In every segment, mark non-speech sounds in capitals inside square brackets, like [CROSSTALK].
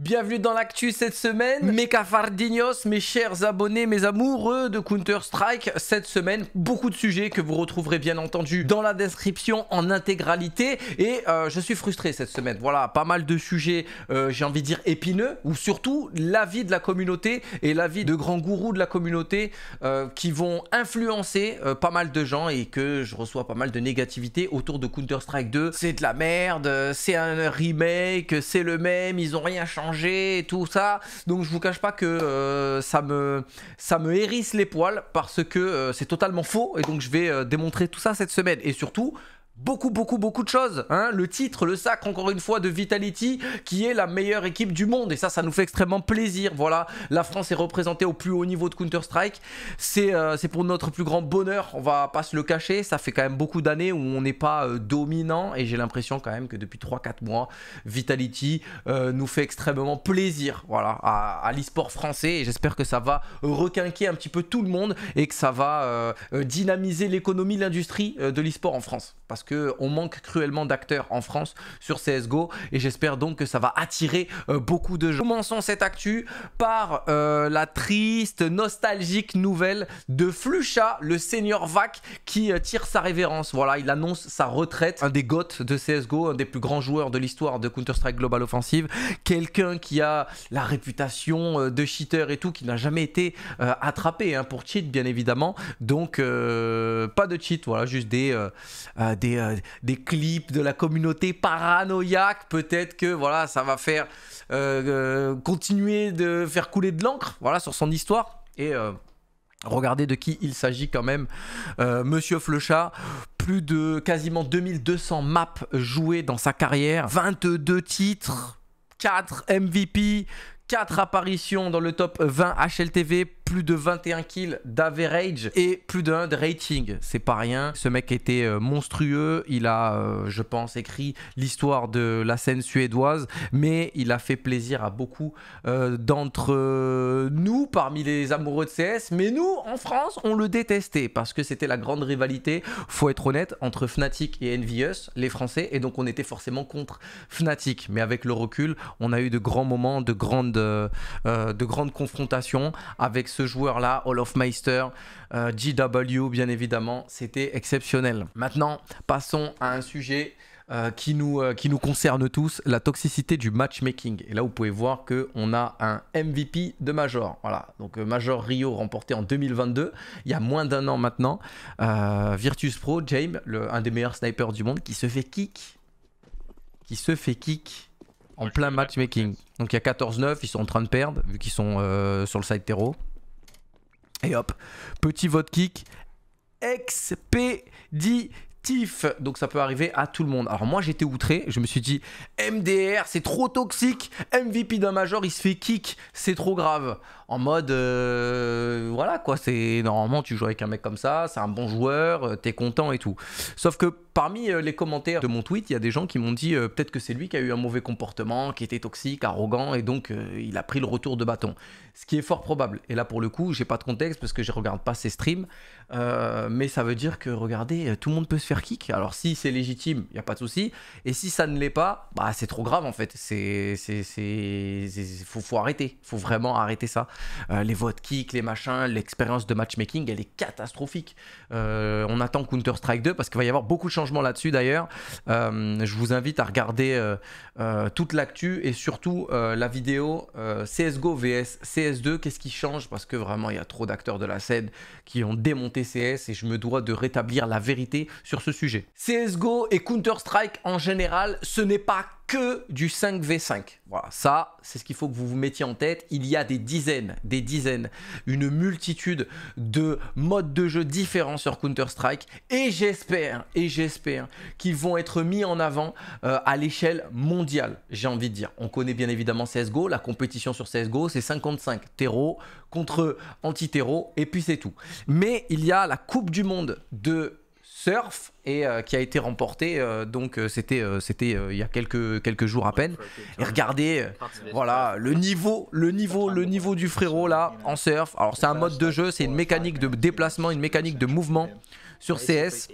Bienvenue dans l'actu cette semaine, mes cafardinos, mes chers abonnés, mes amoureux de Counter-Strike. Cette semaine, beaucoup de sujets que vous retrouverez bien entendu dans la description en intégralité. Et euh, je suis frustré cette semaine. Voilà, pas mal de sujets, euh, j'ai envie de dire épineux, ou surtout l'avis de la communauté et l'avis de grands gourous de la communauté euh, qui vont influencer pas mal de gens et que je reçois pas mal de négativité autour de Counter-Strike 2. C'est de la merde, c'est un remake, c'est le même, ils ont rien changé et tout ça. Donc je vous cache pas que euh, ça, me, ça me hérisse les poils parce que euh, c'est totalement faux et donc je vais euh, démontrer tout ça cette semaine. Et surtout, beaucoup, beaucoup, beaucoup de choses. Hein. Le titre, le sac, encore une fois, de Vitality, qui est la meilleure équipe du monde. Et ça, ça nous fait extrêmement plaisir. Voilà, la France est représentée au plus haut niveau de Counter-Strike. C'est euh, pour notre plus grand bonheur, on va pas se le cacher. Ça fait quand même beaucoup d'années où on n'est pas euh, dominant. Et j'ai l'impression quand même que depuis 3-4 mois, Vitality euh, nous fait extrêmement plaisir voilà, à, l'e-sport français. Et j'espère que ça va requinquer un petit peu tout le monde et que ça va dynamiser l'économie, l'industrie de l'e-sport en France. Parce que on manque cruellement d'acteurs en France sur CSGO et j'espère donc que ça va attirer euh, beaucoup de gens. Commençons cette actu par euh, la triste, nostalgique nouvelle de Flucha, le senior VAC qui euh, tire sa révérence. Voilà, il annonce sa retraite, un des goths de CSGO, un des plus grands joueurs de l'histoire de Counter-Strike Global Offensive, quelqu'un qui a la réputation de cheater et tout, qui n'a jamais été attrapé hein, pour cheat bien évidemment. Donc pas de cheat, voilà, juste des euh, des, clips de la communauté paranoïaque. Peut-être que voilà, ça va faire euh, euh, continuer de faire couler de l'encre voilà, sur son histoire. Et regardez de qui il s'agit quand même. Monsieur Flechat, plus de quasiment 2200 maps jouées dans sa carrière, 22 titres, 4 MVP, 4 apparitions dans le top 20 HLTV, plus de 21 kills d'average et plus d'un de rating. C'est pas rien. Ce mec était euh, monstrueux. Il a, euh, je pense, écrit l'histoire de la scène suédoise, mais il a fait plaisir à beaucoup euh, d'entre nous parmi les amoureux de CS. Mais nous, en France, on le détestait parce que c'était la grande rivalité, faut être honnête, entre Fnatic et Envious, les Français, et donc on était forcément contre Fnatic. Mais avec le recul, on a eu de grands moments, de grandes, de grandes confrontations avec ce ce joueur-là, of Meister, euh, GW bien évidemment, c'était exceptionnel. Maintenant, passons à un sujet euh, qui, nous, euh, qui nous concerne tous, la toxicité du matchmaking. Et là, vous pouvez voir qu'on a un MVP de Major. Voilà, donc Major Rio remporté en 2022, il y a moins d'un an maintenant. Virtus Pro, James, le, un des meilleurs snipers du monde, qui se fait kick. Qui se fait kick en plein matchmaking. Donc il y a 14-9, ils sont en train de perdre, vu qu'ils sont sur le side terreau. Et hop, petit vote kick expéditif. Donc ça peut arriver à tout le monde. Alors moi j'étais outré, je me suis dit MDR c'est trop toxique, MVP d'un major il se fait kick, c'est trop grave. En mode euh, voilà quoi, c'est normalement tu joues avec un mec comme ça, c'est un bon joueur, euh, t'es content et tout. Sauf que parmi euh, les commentaires de mon tweet, il y a des gens qui m'ont dit peut-être que c'est lui qui a eu un mauvais comportement, qui était toxique, arrogant et donc il a pris le retour de bâton ce qui est fort probable. Et là, pour le coup, j'ai pas de contexte parce que je regarde pas ces streams, euh, mais ça veut dire que regardez, euh, tout le monde peut se faire kick. Alors si c'est légitime, il y a pas de souci, et si ça ne l'est pas, bah c'est trop grave en fait. C'est c'est faut, faut arrêter, faut vraiment arrêter ça. Euh, les votes kick, les machins, l'expérience de matchmaking, elle est catastrophique. on attend Counter Strike 2 parce qu'il va y avoir beaucoup de changements là-dessus d'ailleurs. je vous invite à regarder toute l'actu et surtout la vidéo CS:GO vs CS2, qu'est-ce qui change Parce que vraiment, il y a trop d'acteurs de la scène qui ont démonté CS et je me dois de rétablir la vérité sur ce sujet. CSGO et Counter-Strike en général, ce n'est pas que du 5v5. Voilà, ça, c'est ce qu'il faut que vous vous mettiez en tête. Il y a des dizaines, des dizaines, une multitude de modes de jeu différents sur Counter-Strike. Et j'espère, et j'espère qu'ils vont être mis en avant euh, à l'échelle mondiale, j'ai envie de dire. On connaît bien évidemment CSGO, la compétition sur CSGO, c'est 55 terreau contre anti-terreau, et puis c'est tout. Mais il y a la Coupe du Monde de Surf et euh, qui a été remporté euh, donc euh, c'était c'était il y a quelques quelques jours à peine et regardez voilà le niveau le niveau le niveau du frérot là en surf alors c'est un mode de jeu c'est une mécanique de déplacement une mécanique de mouvement sur CS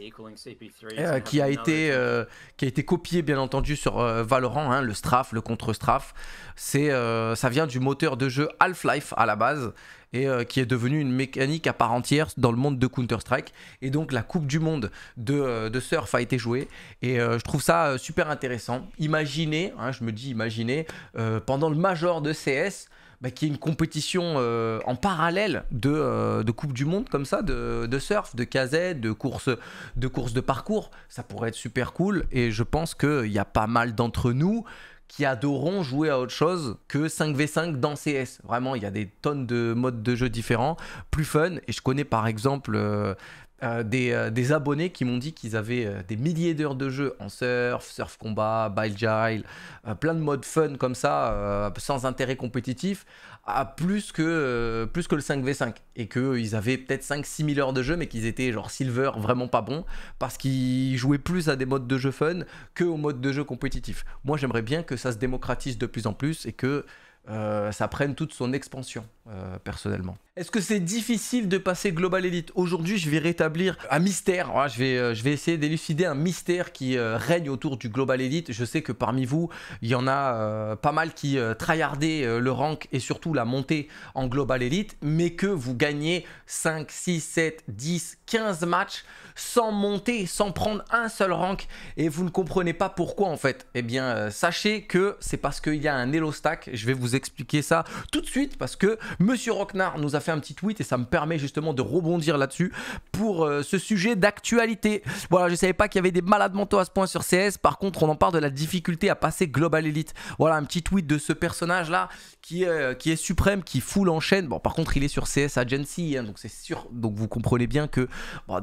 qui a été qui a été copié bien entendu sur Valorant hein, le strafe le contre strafe c'est ça vient du moteur de jeu Half-Life à la base et euh, qui est devenue une mécanique à part entière dans le monde de Counter-Strike. Et donc la Coupe du Monde de, euh, surf a été jouée et euh, je trouve ça super intéressant. Imaginez, hein, je me dis imaginez, pendant le Major de CS, bah, qu'il y ait une compétition en parallèle de, Coupe du Monde comme ça, de, surf, de KZ, de de course de parcours. Ça pourrait être super cool et je pense qu'il y a pas mal d'entre nous qui adoreront jouer à autre chose que 5v5 dans CS. Vraiment, il y a des tonnes de modes de jeu différents, plus fun. Et je connais par exemple euh, euh, euh, des, abonnés qui m'ont dit qu'ils avaient des milliers d'heures de jeu en surf, surf combat, bile plein de modes fun comme ça, sans intérêt compétitif, à plus que, euh, plus que le 5v5 et qu'ils euh, avaient peut-être 5-6 000 heures de jeu mais qu'ils étaient genre silver vraiment pas bons parce qu'ils jouaient plus à des modes de jeu fun qu'aux modes de jeu compétitifs. Moi j'aimerais bien que ça se démocratise de plus en plus et que euh, ça prenne toute son expansion personnellement. Est-ce que c'est difficile de passer Global Elite Aujourd'hui, je vais rétablir un mystère. je, vais, euh, je vais essayer d'élucider un mystère qui euh, règne autour du Global Elite. Je sais que parmi vous, il y en a euh, pas mal qui tryhardaient le rank et surtout la montée en Global Elite, mais que vous gagnez 5, 6, 7, 10, 15 matchs sans monter, sans prendre un seul rank et vous ne comprenez pas pourquoi en fait. Eh bien, sachez que c'est parce qu'il y a un Elo stack. Je vais vous expliquer ça tout de suite parce que Monsieur Rocknard nous a un petit tweet et ça me permet justement de rebondir là-dessus pour euh, ce sujet d'actualité. Voilà, je savais pas qu'il y avait des malades mentaux à ce point sur CS. Par contre, on en parle de la difficulté à passer Global Elite. Voilà, un petit tweet de ce personnage-là qui, euh, qui est suprême, qui en chaîne, Bon, par contre, il est sur CS Agency, hein, donc c'est sûr. Donc vous comprenez bien que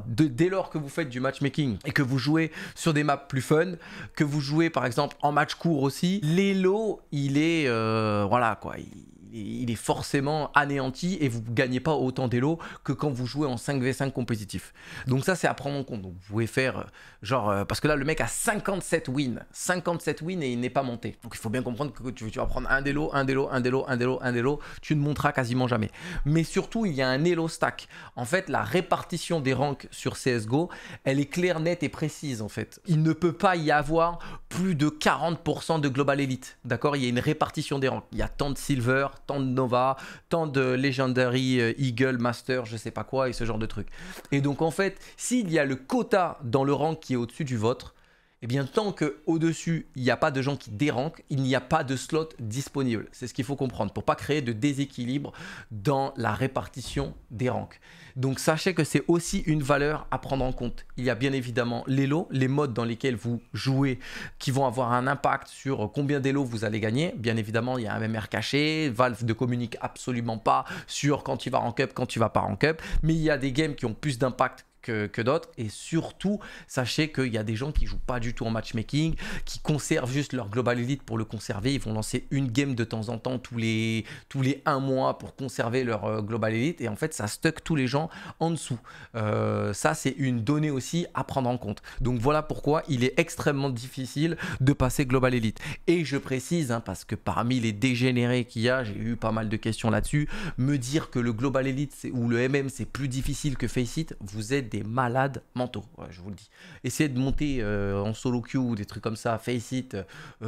dès lors que vous faites du matchmaking et que vous jouez sur des maps plus fun, que vous jouez par exemple en match court aussi, l'élo, il est... Euh, voilà quoi, il, il est forcément anéanti et vous gagnez pas autant d'élo que quand vous jouez en 5v5 compétitif. Donc ça c'est à prendre en compte. vous pouvez faire euh, genre euh, parce que là le mec a 57 wins, 57 wins et il n'est pas monté. Donc il faut bien comprendre que tu, tu vas prendre un d'élo, un d'élo, un d'élo, un d'élo, un d'élo, tu ne monteras quasiment jamais. Mais surtout il y a un élo stack. En fait la répartition des ranks sur CS:GO, elle est claire, nette et précise en fait. Il ne peut pas y avoir plus de 40% de global elite. D'accord Il y a une répartition des ranks. Il y a tant de silver, tant de Nova, tant de Legendary euh, Eagle, Master, je sais pas quoi, et ce genre de trucs. Et donc en fait, s'il y a le quota dans le rang qui est au-dessus du vôtre, eh bien tant que au-dessus, il n'y a pas de gens qui dérankent, il n'y a pas de slot disponible. C'est ce qu'il faut comprendre pour ne pas créer de déséquilibre dans la répartition des ranks. Donc sachez que c'est aussi une valeur à prendre en compte. Il y a bien évidemment les lots, les modes dans lesquels vous jouez qui vont avoir un impact sur combien lots vous allez gagner. Bien évidemment, il y a un MR caché, Valve ne communique absolument pas sur quand tu vas en up, quand tu vas pas en up, mais il y a des games qui ont plus d'impact que, d'autres. Et surtout, sachez qu'il y a des gens qui jouent pas du tout en matchmaking, qui conservent juste leur Global Elite pour le conserver. Ils vont lancer une game de temps en temps tous les, tous les un mois pour conserver leur euh, Global Elite. Et en fait, ça stocke tous les gens en dessous. Euh, ça, c'est une donnée aussi à prendre en compte. Donc voilà pourquoi il est extrêmement difficile de passer Global Elite. Et je précise, hein, parce que parmi les dégénérés qu'il y a, j'ai eu pas mal de questions là-dessus, me dire que le Global Elite ou le MM, c'est plus difficile que Face It, vous êtes malades mentaux, je vous le dis. Essayez de monter euh, en solo queue ou des trucs comme ça, face it,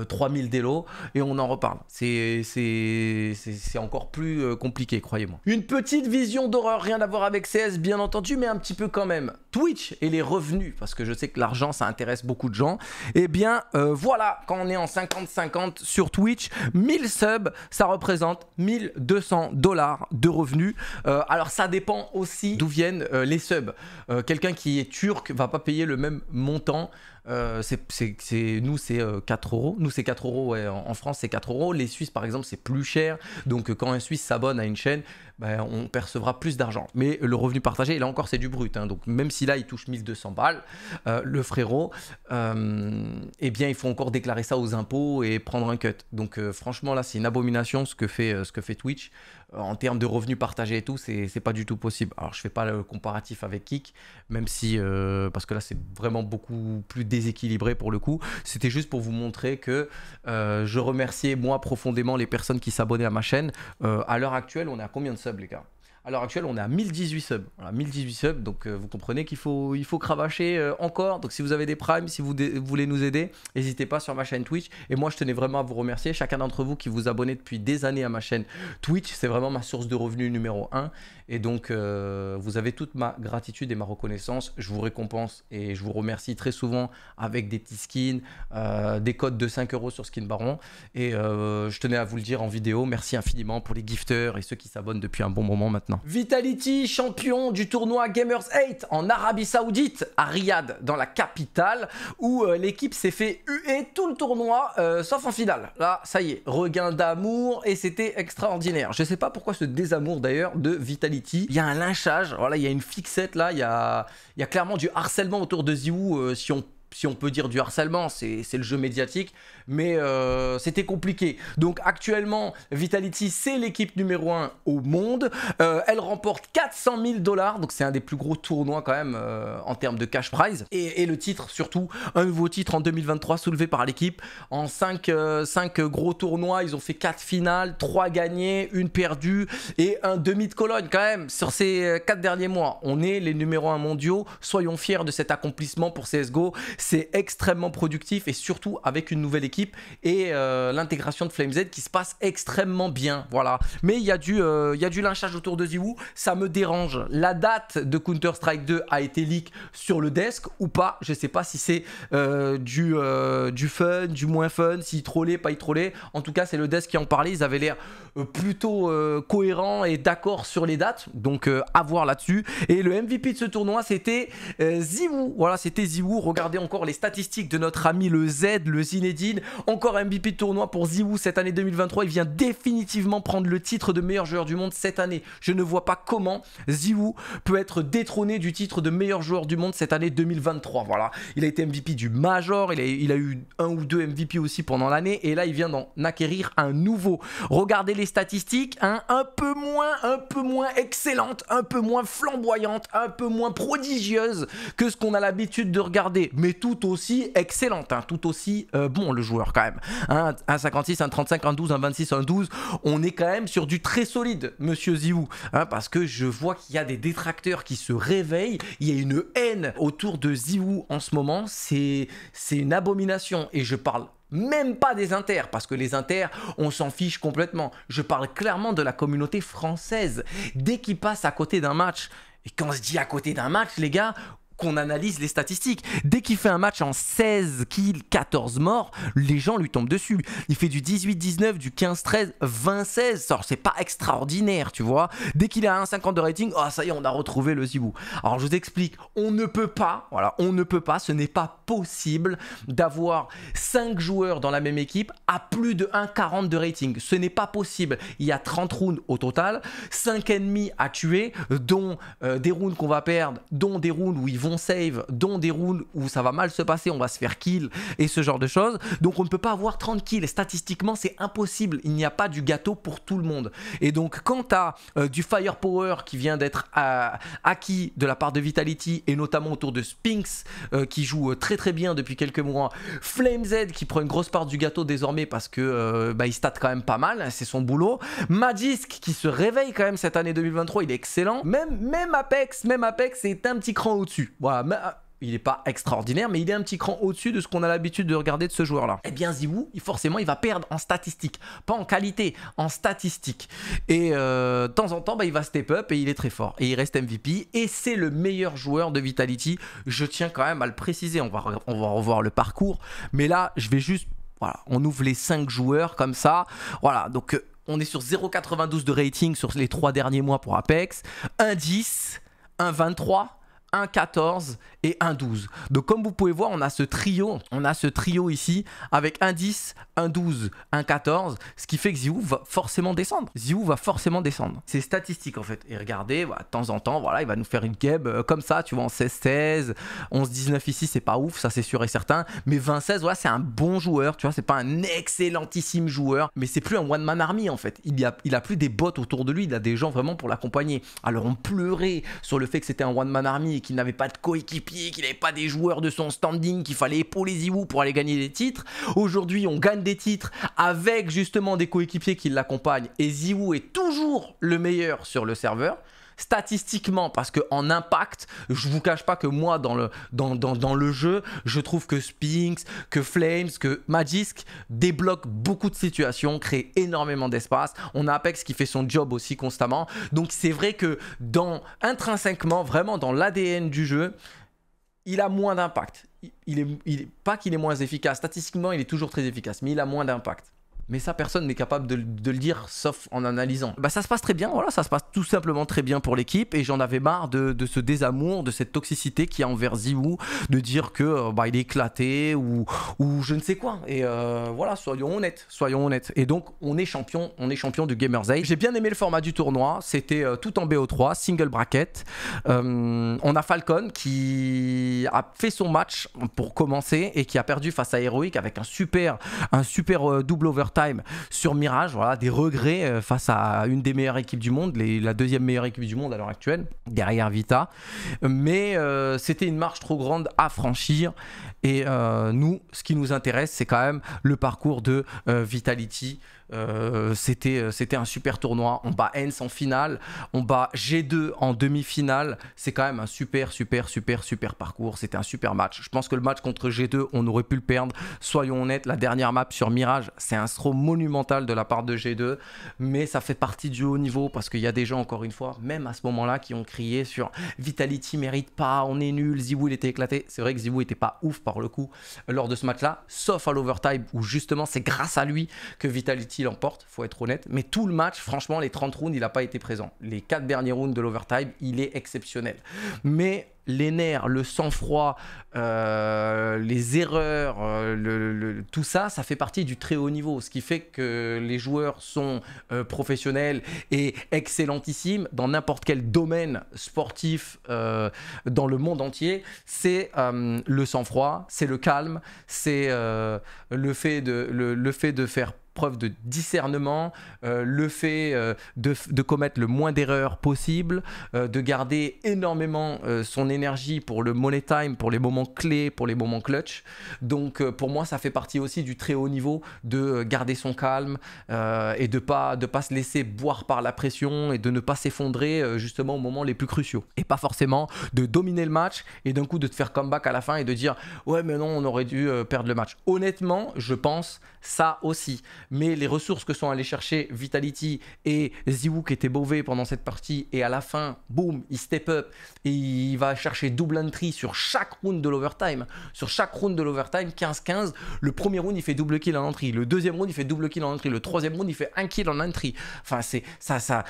3000 euh, délos, et on en reparle. C'est encore plus euh, compliqué, croyez-moi. Une petite vision d'horreur, rien à voir avec CS, bien entendu, mais un petit peu quand même. Twitch et les revenus, parce que je sais que l'argent, ça intéresse beaucoup de gens. Eh bien, voilà, quand on est en 50-50 sur Twitch, 1000 subs, ça représente 1200 dollars de revenus. alors, ça dépend aussi d'où viennent les subs. Euh, quelqu'un qui est turc va pas payer le même montant. Euh, c'est, nous, c'est 4 euh, euros. Nous, c'est 4 euros. En, en, France, c'est 4 euros. Les Suisses, par exemple, c'est plus cher. Donc, quand un Suisse s'abonne à une chaîne, ben, on percevra plus d'argent. Mais le revenu partagé, là encore, c'est du brut. Hein. donc même si là, il touche 1200 balles, euh, le frérot, euh, eh bien, il faut encore déclarer ça aux impôts et prendre un cut. Donc euh, franchement, là, c'est une abomination ce que fait, ce que fait Twitch. En termes de revenus partagés et tout, c'est pas du tout possible. Alors, je fais pas le comparatif avec Kik, même si, parce que là, c'est vraiment beaucoup plus déséquilibré pour le coup. C'était juste pour vous montrer que je remerciais moi profondément les personnes qui s'abonnaient à ma chaîne. à l'heure actuelle, on est à combien de sub à l'heure actuelle, on est à 1018 subs. Voilà, 1018 subs, donc euh, vous comprenez qu'il faut, il faut cravacher euh, encore. Donc si vous avez des primes, si vous, voulez nous aider, n'hésitez pas sur ma chaîne Twitch. Et moi, je tenais vraiment à vous remercier, chacun d'entre vous qui vous abonnez depuis des années à ma chaîne Twitch. C'est vraiment ma source de revenus numéro 1. Et donc, euh, vous avez toute ma gratitude et ma reconnaissance. Je vous récompense et je vous remercie très souvent avec des petits skins, des codes de 5 euros sur Skin Baron. Et je tenais à vous le dire en vidéo. Merci infiniment pour les gifteurs et ceux qui s'abonnent depuis un bon moment maintenant. Vitality, champion du tournoi Gamers 8 en Arabie Saoudite, à Riyad, dans la capitale, où euh, l'équipe s'est fait huer tout le tournoi, euh, sauf en finale. Là, ça y est, regain d'amour, et c'était extraordinaire. Je sais pas pourquoi ce désamour d'ailleurs de Vitality. Il y a un lynchage, voilà, il y a une fixette là, il y a, clairement du harcèlement autour de Ziou, euh, si on si on peut dire du harcèlement, c'est le jeu médiatique, mais euh, c'était compliqué. Donc actuellement, Vitality, c'est l'équipe numéro 1 au monde. Euh, elle remporte 400 000 dollars, donc c'est un des plus gros tournois quand même euh, en termes de cash prize. Et, le titre, surtout, un nouveau titre en 2023 soulevé par l'équipe. En 5, 5, gros tournois, ils ont fait 4 finales, 3 gagnées, 1 perdue et un demi de colonne quand même sur ces 4 derniers mois. On est les numéro 1 mondiaux, soyons fiers de cet accomplissement pour CSGO. C'est extrêmement productif et surtout avec une nouvelle équipe et euh, l'intégration de FlameZ qui se passe extrêmement bien. Voilà. Mais il y, a du, euh, y du lynchage autour de ZywOo, ça me dérange. La date de Counter-Strike 2 a été leak sur le desk ou pas. Je ne sais pas si c'est euh, du, fun, du moins fun, s'il trollait, pas il trollait. En tout cas, c'est le desk qui en parlait. Ils avaient l'air plutôt cohérents et d'accord sur les dates. Donc, à voir là-dessus. Et le MVP de ce tournoi, c'était ZywOo, Voilà, c'était Ziwoo. Regardez, on encore les statistiques de notre ami le Z, le Zinedine. Encore MVP de tournoi pour Ziwu cette année 2023. Il vient définitivement prendre le titre de meilleur joueur du monde cette année. Je ne vois pas comment Ziwu peut être détrôné du titre de meilleur joueur du monde cette année 2023. Voilà, il a été MVP du Major, il a, eu un ou deux MVP aussi pendant l'année, et là il vient d'en acquérir un nouveau. Regardez les statistiques, hein. un peu moins, un peu moins excellente, un peu moins flamboyante, un peu moins prodigieuse que ce qu'on a l'habitude de regarder. Mais tout aussi excellente, hein, tout aussi euh, bon le joueur quand même. 1,56, 1,35, 1,12, 1,26, 12. on est quand même sur du très solide, monsieur Ziou, hein, parce que je vois qu'il y a des détracteurs qui se réveillent, il y a une haine autour de Ziou en ce moment, c'est une abomination, et je parle même pas des inters, parce que les inters, on s'en fiche complètement. Je parle clairement de la communauté française. Dès qu'il passe à côté d'un match, et quand on se dit à côté d'un match, les gars, qu'on analyse les statistiques. Dès qu'il fait un match en 16 kills, 14 morts, les gens lui tombent dessus. Il fait du 18-19, du 15-13, 20-16. C'est pas extraordinaire, tu vois. Dès qu'il a 1,50 de rating, oh, ça y est, on a retrouvé le Zibou. Alors je vous explique, on ne peut pas, voilà, on ne peut pas, ce n'est pas possible d'avoir 5 joueurs dans la même équipe à plus de 1,40 de rating. Ce n'est pas possible. Il y a 30 rounds au total, 5 ennemis à tuer, dont euh, des rounds qu'on va perdre, dont des rounds où ils vont save, dont des rounds où ça va mal se passer, on va se faire kill et ce genre de choses. Donc on ne peut pas avoir 30 kills. Statistiquement, c'est impossible. Il n'y a pas du gâteau pour tout le monde. Et donc quand à as euh, du firepower qui vient d'être euh, acquis de la part de Vitality et notamment autour de Sphinx euh, qui joue très très bien depuis quelques mois, Flame Z qui prend une grosse part du gâteau désormais parce que bah, il stat quand même pas mal, c'est son boulot. Magisk qui se réveille quand même cette année 2023, il est excellent. Même, même Apex, même Apex est un petit cran au-dessus. Voilà, euh, il n'est pas extraordinaire, mais il est un petit cran au-dessus de ce qu'on a l'habitude de regarder de ce joueur-là. Eh bien, Zibou, forcément, il va perdre en statistique. Pas en qualité, en statistique. Et euh, de temps en temps, bah, il va step up et il est très fort. Et il reste MVP. Et c'est le meilleur joueur de Vitality. Je tiens quand même à le préciser. On va, on va revoir le parcours. Mais là, je vais juste. Voilà, on ouvre les 5 joueurs comme ça. Voilà, donc euh, on est sur 0,92 de rating sur les 3 derniers mois pour Apex. 1,10, 1,23. 14 et 1 12. Donc comme vous pouvez voir, on a ce trio, on a ce trio ici avec un 10, 1 12, 1 14, ce qui fait que Ziou va forcément descendre. Ziou va forcément descendre. C'est statistique en fait. Et regardez, voilà, de temps en temps, voilà, il va nous faire une keb euh, comme ça, tu vois, en 16-16, 11-19 ici, c'est pas ouf, ça c'est sûr et certain, mais 20-16, voilà, c'est un bon joueur, tu vois, c'est pas un excellentissime joueur, mais c'est plus un one man army en fait. Il y a il a plus des bots autour de lui, il a des gens vraiment pour l'accompagner. Alors on pleurait sur le fait que c'était un one man army qu'il n'avait pas de coéquipiers, qu'il n'avait pas des joueurs de son standing, qu'il fallait épauler Ziwu pour aller gagner des titres. Aujourd'hui, on gagne des titres avec justement des coéquipiers qui l'accompagnent et Ziwu est toujours le meilleur sur le serveur statistiquement, parce que en impact, je vous cache pas que moi, dans le, dans, le jeu, je trouve que Spinks, que Flames, que Magisk débloquent beaucoup de situations, créent énormément d'espace. On a Apex qui fait son job aussi constamment. Donc c'est vrai que dans intrinsèquement, vraiment dans l'ADN du jeu, il a moins d'impact. Il, il, est, pas qu'il est moins efficace, statistiquement il est toujours très efficace, mais il a moins d'impact. Mais ça, personne n'est capable de, le dire, sauf en analysant. Bah, ça se passe très bien, voilà, ça se passe tout simplement très bien pour l'équipe. Et j'en avais marre de, ce désamour, de cette toxicité qui y a envers Ziwu, de dire que euh, bah, il est éclaté ou, ou je ne sais quoi. Et euh, voilà, soyons honnêtes, soyons honnêtes. Et donc, on est champion, on est champion du Gamers Age. J'ai bien aimé le format du tournoi, c'était euh, tout en BO3, single bracket. on a Falcon qui a fait son match pour commencer et qui a perdu face à Heroic avec un super, un super double overtime Time sur Mirage. Voilà, des regrets euh, face à une des meilleures équipes du monde, la deuxième meilleure équipe du monde à l'heure actuelle, derrière Vita. Mais euh, c'était une marche trop grande à franchir. Et euh, nous, ce qui nous intéresse, c'est quand même le parcours de Vitality. Euh, euh, c'était, un super tournoi. On bat Hens en finale, on bat G2 en demi-finale. C'est quand même un super, super, super, super parcours. C'était un super match. Je pense que le match contre G2, on aurait pu le perdre. Soyons honnêtes, la dernière map sur Mirage, c'est un throw monumental de la part de G2, mais ça fait partie du haut niveau parce qu'il y a des gens, encore une fois, même à ce moment-là, qui ont crié sur Vitality mérite pas, on est nul, Ziwu il était éclaté. C'est vrai que Ziwu était pas ouf par le coup lors de ce match-là, sauf à l'overtime où justement c'est grâce à lui que Vitality City l'emporte, faut être honnête. Mais tout le match, franchement, les 30 rounds, il n'a pas été présent. Les 4 derniers rounds de l'overtime, il est exceptionnel. Mais les nerfs, le sang-froid, euh, les erreurs, euh, tout ça, ça fait partie du très haut niveau. Ce qui fait que les joueurs sont euh, professionnels et excellentissimes dans n'importe quel domaine sportif dans le monde entier. C'est le sang-froid, c'est le calme, c'est le, fait de, le fait de faire preuve de discernement, euh, le fait euh, de, commettre le moins d'erreurs possible, euh, de garder énormément son énergie pour le money time, pour les moments clés, pour les moments clutch. Donc pour moi, ça fait partie aussi du très haut niveau de garder son calme et de pas de pas se laisser boire par la pression et de ne pas s'effondrer justement aux moments les plus cruciaux. Et pas forcément de dominer le match et d'un coup de te faire comeback à la fin et de dire ouais mais non on aurait dû perdre le match. Honnêtement, je pense ça aussi mais les ressources que sont allés chercher Vitality et Ziwu qui était bové pendant cette partie, et à la fin, boum, il step up, et il va chercher double entry sur chaque round de l'overtime. Sur chaque round de l'overtime, 15-15, le premier round il fait double kill en entry, le deuxième round il fait double kill en entry, le troisième round il fait un kill en entry. Enfin, c'est ça, ça,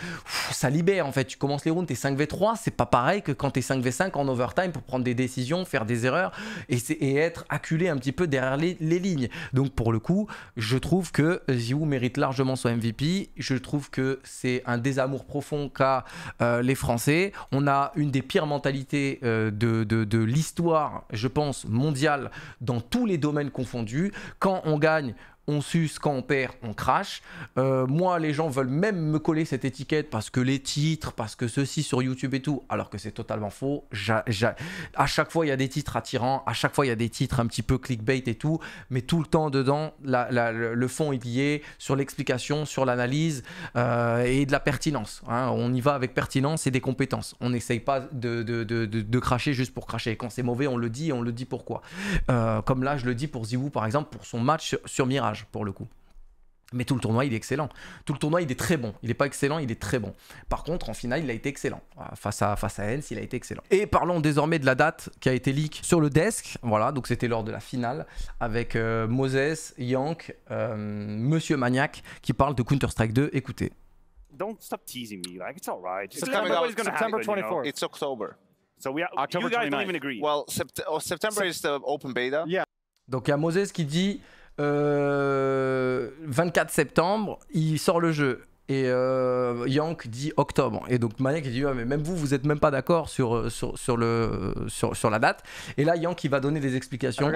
ça libère en fait. Tu commences les rounds, t'es 5v3, c'est pas pareil que quand t'es 5v5 en overtime pour prendre des décisions, faire des erreurs et, et être acculé un petit peu derrière les, les lignes. Donc pour le coup, je trouve que Ziou mérite largement son MVP. Je trouve que c'est un désamour profond qu'a euh, les Français. On a une des pires mentalités euh, de l'histoire, je pense, mondiale, dans tous les domaines confondus. Quand on gagne, on suce, quand on perd, on crache. Euh, moi, les gens veulent même me coller cette étiquette parce que les titres, parce que ceci sur YouTube et tout, alors que c'est totalement faux. À chaque fois, il y a des titres attirants, à chaque fois, il y a des titres un petit peu clickbait et tout, mais tout le temps dedans, le fond est lié sur l'explication, sur l'analyse euh, et de la pertinence. Hein. On y va avec pertinence et des compétences. On n'essaye pas de, cracher juste pour cracher. Quand c'est mauvais, on le dit et on le dit pourquoi. Euh, comme là, je le dis pour Zivou, par exemple, pour son match sur Mirage pour le coup. Mais tout le tournoi, il est excellent. Tout le tournoi, il est très bon. Il n'est pas excellent, il est très bon. Par contre, en finale, il a été excellent. Ah, face à, face à Hens, il a été excellent. Et parlons désormais de la date qui a été leak sur le desk. Voilà, donc c'était lors de la finale avec euh, Moses, Yank, euh, Monsieur Maniac qui parle de Counter-Strike 2. Écoutez. stop teasing me. Like, it's It's October. So we are, you guys even agree. Well, oh, September is the open beta. Donc il y a Moses qui dit 24 euh, septembre, il sort le jeu. Et euh, Yank dit octobre. Et donc Maniac dit mais même vous, vous n'êtes même pas d'accord sur, euh, sur, le, sur, la date. Et là, Yank il va donner des explications.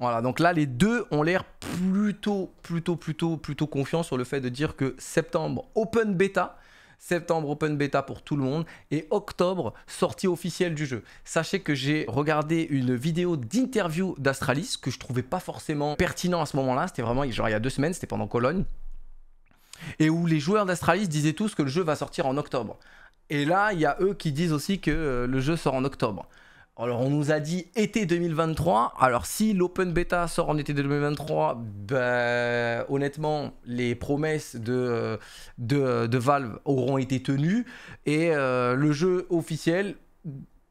Voilà, donc là, les deux ont l'air plutôt, plutôt, plutôt, plutôt confiants sur le fait de dire que septembre, open beta septembre open bêta pour tout le monde et octobre sortie officielle du jeu. Sachez que j'ai regardé une vidéo d'interview d'Astralis que je trouvais pas forcément pertinent à ce moment-là, c'était vraiment genre il y a deux semaines, c'était pendant Cologne et où les joueurs d'Astralis disaient tous que le jeu va sortir en octobre. Et là, il y a eux qui disent aussi que euh, le jeu sort en octobre. Alors on nous a dit été 2023. Alors si l'open beta sort en été 2023, ben, honnêtement les promesses de, Valve auront été tenues et euh, le jeu officiel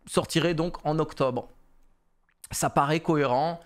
sortirait donc en octobre. Ça paraît cohérent.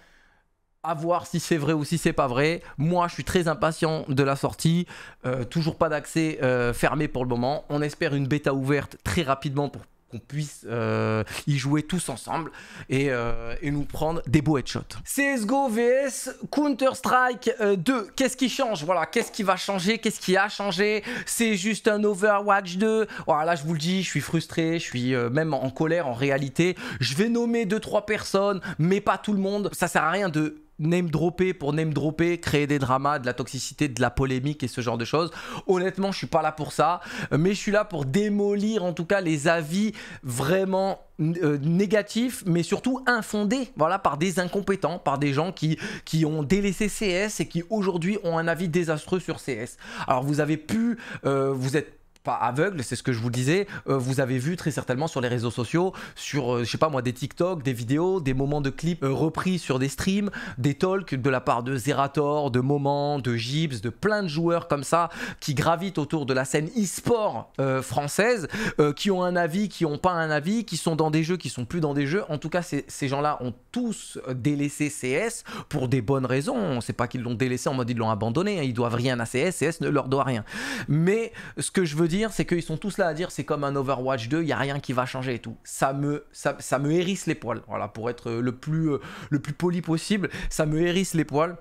À voir si c'est vrai ou si c'est pas vrai. Moi, je suis très impatient de la sortie. Euh, toujours pas d'accès euh, fermé pour le moment. On espère une bêta ouverte très rapidement pour qu'on puisse euh, y jouer tous ensemble euh, et, nous prendre des beaux headshots. CSGO vs Counter-Strike 2, euh, qu'est-ce qui change Voilà, qu'est-ce qui va changer Qu'est-ce qui a changé C'est juste un Overwatch 2. Voilà, je vous le dis, je suis frustré, je suis même en colère en réalité. Je vais nommer 2-3 personnes, mais pas tout le monde. Ça sert à rien de name dropper pour name dropper, créer des dramas, de la toxicité, de la polémique et ce genre de choses. Honnêtement, je suis pas là pour ça, mais je suis là pour démolir en tout cas les avis vraiment euh, négatifs, mais surtout infondés, voilà, par des incompétents, par des gens qui, qui ont délaissé CS et qui aujourd'hui ont un avis désastreux sur CS. Alors vous avez pu, euh, vous êtes pas aveugle, c'est ce que je vous disais, euh, vous avez vu très certainement sur les réseaux sociaux, sur, euh, je sais pas moi, des TikTok, des vidéos, des moments de clips euh, repris sur des streams, des talks de la part de Zerator, de Moment, de Gibbs, de plein de joueurs comme ça qui gravitent autour de la scène e-sport française, qui ont un avis, qui n'ont pas un avis, qui sont dans des jeux, qui sont plus dans des jeux. En tout cas, ces gens-là ont tous délaissé CS pour des bonnes raisons. sait pas qu'ils l'ont délaissé en mode ils l'ont abandonné, hein. ils doivent rien à CS, CS ne leur doit rien. Mais ce que je veux dire, c'est qu'ils sont tous là à dire c'est comme un Overwatch 2, il n'y a rien qui va changer et tout. Ça me, ça me hérisse les poils. Voilà, pour être le plus, euh, le plus poli possible, ça me hérisse les poils.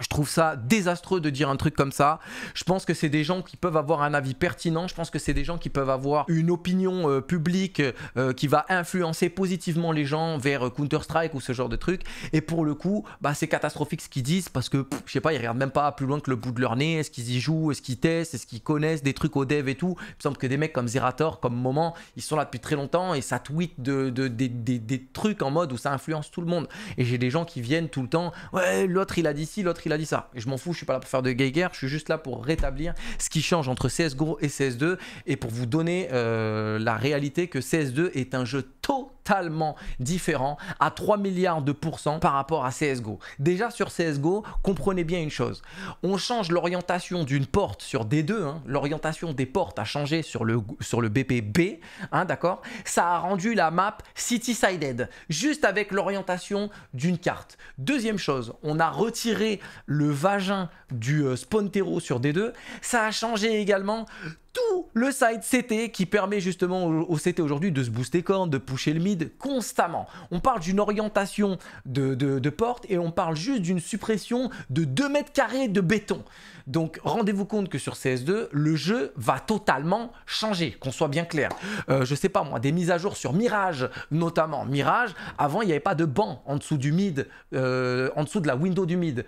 Je trouve ça désastreux de dire un truc comme ça. Je pense que c'est des gens qui peuvent avoir un avis pertinent. Je pense que c'est des gens qui peuvent avoir une opinion euh, publique euh, qui va influencer positivement les gens vers euh, Counter-Strike ou ce genre de truc. Et pour le coup, bah, c'est catastrophique ce qu'ils disent parce que, je sais pas, ils regardent même pas plus loin que le bout de leur nez. Est-ce qu'ils y jouent Est-ce qu'ils testent Est-ce qu'ils connaissent des trucs au dev et tout Il me semble que des mecs comme Zerator, comme Moment, ils sont là depuis très longtemps et ça tweet des trucs en mode où ça influence tout le monde. Et j'ai des gens qui viennent tout le temps. Ouais, l'autre il a dit ci, l'autre il a dit ça. Et je m'en fous, je suis pas là pour faire de Geiger, je suis juste là pour rétablir ce qui change entre Gros et CS2 et pour vous donner euh, la réalité que CS2 est un jeu tôt totalement différent à 3 milliards de pourcents par rapport à CSGO. Déjà sur CSGO, comprenez bien une chose. On change l'orientation d'une porte sur D2, hein. l'orientation des portes a changé sur le, sur le BPB, hein, d'accord Ça a rendu la map city-sided, juste avec l'orientation d'une carte. Deuxième chose, on a retiré le vagin du euh, Spontero sur D2, ça a changé également le side CT qui permet justement au, CT aujourd'hui de se booster quand de pousser le mid constamment. On parle d'une orientation de, de, porte et on parle juste d'une suppression de 2 mètres carrés de béton. Donc rendez-vous compte que sur CS2, le jeu va totalement changer, qu'on soit bien clair. Euh, je sais pas moi, des mises à jour sur Mirage notamment. Mirage, avant il n'y avait pas de banc en dessous du mid, euh, en dessous de la window du mid.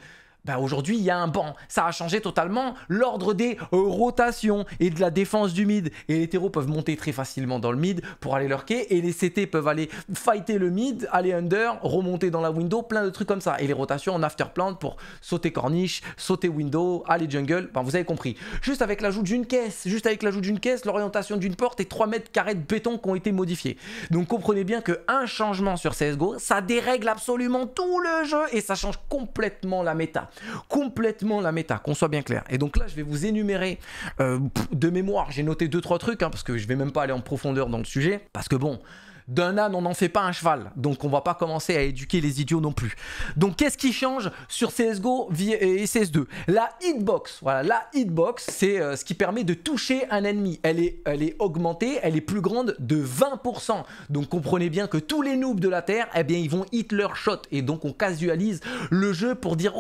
Bah, aujourd'hui il y a un banc. Ça a changé totalement l'ordre des euh, rotations et de la défense du mid. Et les terreaux peuvent monter très facilement dans le mid pour aller leur quai. Et les CT peuvent aller fighter le mid, aller under, remonter dans la window, plein de trucs comme ça. Et les rotations en afterplant pour sauter corniche, sauter window, aller jungle. vous avez compris. Juste avec l'ajout d'une caisse, juste avec l'ajout d'une caisse, l'orientation d'une porte et 3 mètres carrés de béton qui ont été modifiés. Donc comprenez bien qu'un changement sur CSGO, ça dérègle absolument tout le jeu et ça change complètement la méta. Complètement la méta, qu'on soit bien clair. Et donc là, je vais vous énumérer euh, de mémoire, j'ai noté 2-3 trucs, hein, parce que je vais même pas aller en profondeur dans le sujet, parce que bon, d'un âne, on n'en fait pas un cheval. Donc on va pas commencer à éduquer les idiots non plus. Donc qu'est-ce qui change sur CSGO et CS2 La hitbox. Voilà, la hitbox, c'est euh, ce qui permet de toucher un ennemi. Elle est, elle est augmentée, elle est plus grande de 20%. Donc comprenez bien que tous les noobs de la Terre, eh bien ils vont hit leur shot. Et donc on casualise le jeu pour dire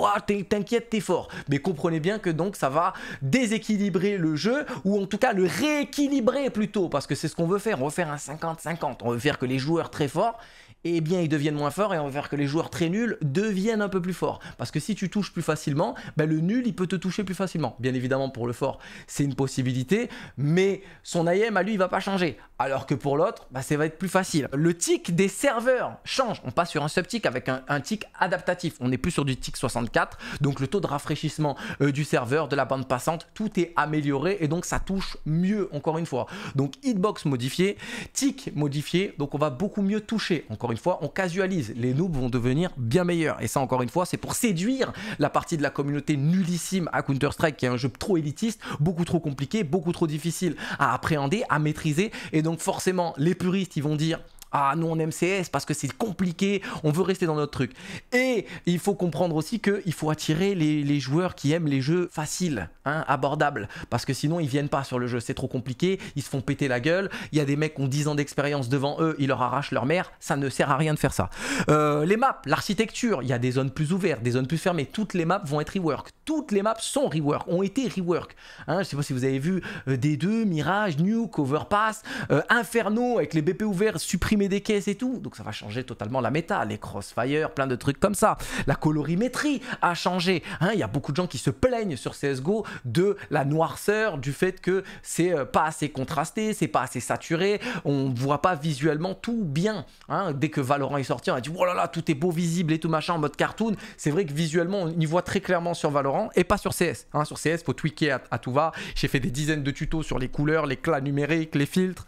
t'inquiète, t'es fort. Mais comprenez bien que donc ça va déséquilibrer le jeu, ou en tout cas le rééquilibrer plutôt, parce que c'est ce qu'on veut faire. On veut faire un 50-50, on veut que les joueurs très forts eh bien ils deviennent moins forts et on va faire que les joueurs très nuls deviennent un peu plus forts. Parce que si tu touches plus facilement, ben, le nul il peut te toucher plus facilement. Bien évidemment pour le fort c'est une possibilité, mais son IM à lui il va pas changer. Alors que pour l'autre, ben, ça va être plus facile. Le tick des serveurs change. On passe sur un sub-tick avec un, tick adaptatif. On n'est plus sur du tick 64, donc le taux de rafraîchissement euh, du serveur, de la bande passante, tout est amélioré et donc ça touche mieux encore une fois. Donc hitbox modifié, tick modifié, donc on va beaucoup mieux toucher encore une fois, on casualise. Les noobs vont devenir bien meilleurs. Et ça, encore une fois, c'est pour séduire la partie de la communauté nullissime à Counter-Strike, qui est un jeu trop élitiste, beaucoup trop compliqué, beaucoup trop difficile à appréhender, à maîtriser. Et donc, forcément, les puristes, ils vont dire ah, nous on aime CS parce que c'est compliqué, on veut rester dans notre truc. Et il faut comprendre aussi qu'il faut attirer les, joueurs qui aiment les jeux faciles, hein, abordables, parce que sinon ils viennent pas sur le jeu, c'est trop compliqué, ils se font péter la gueule, il y a des mecs qui ont 10 ans d'expérience devant eux, ils leur arrachent leur mère, ça ne sert à rien de faire ça. Euh, les maps, l'architecture, il y a des zones plus ouvertes, des zones plus fermées, toutes les maps vont être rework, toutes les maps sont rework, ont été rework. Hein, je sais pas si vous avez vu euh, des D2, Mirage, Nuke, Overpass, euh, Inferno avec les BP ouverts supprimés des caisses et tout. Donc ça va changer totalement la méta, les crossfire, plein de trucs comme ça. La colorimétrie a changé. Hein. Il y a beaucoup de gens qui se plaignent sur CSGO de la noirceur, du fait que c'est euh, pas assez contrasté, c'est pas assez saturé, on voit pas visuellement tout bien. Hein. Dès que Valorant est sorti, on a dit oh là là, tout est beau, visible et tout machin en mode cartoon. C'est vrai que visuellement, on y voit très clairement sur Valorant et pas sur CS. Hein. Sur CS, faut tweaker à, tout va. J'ai fait des dizaines de tutos sur les couleurs, les clats numériques, les filtres.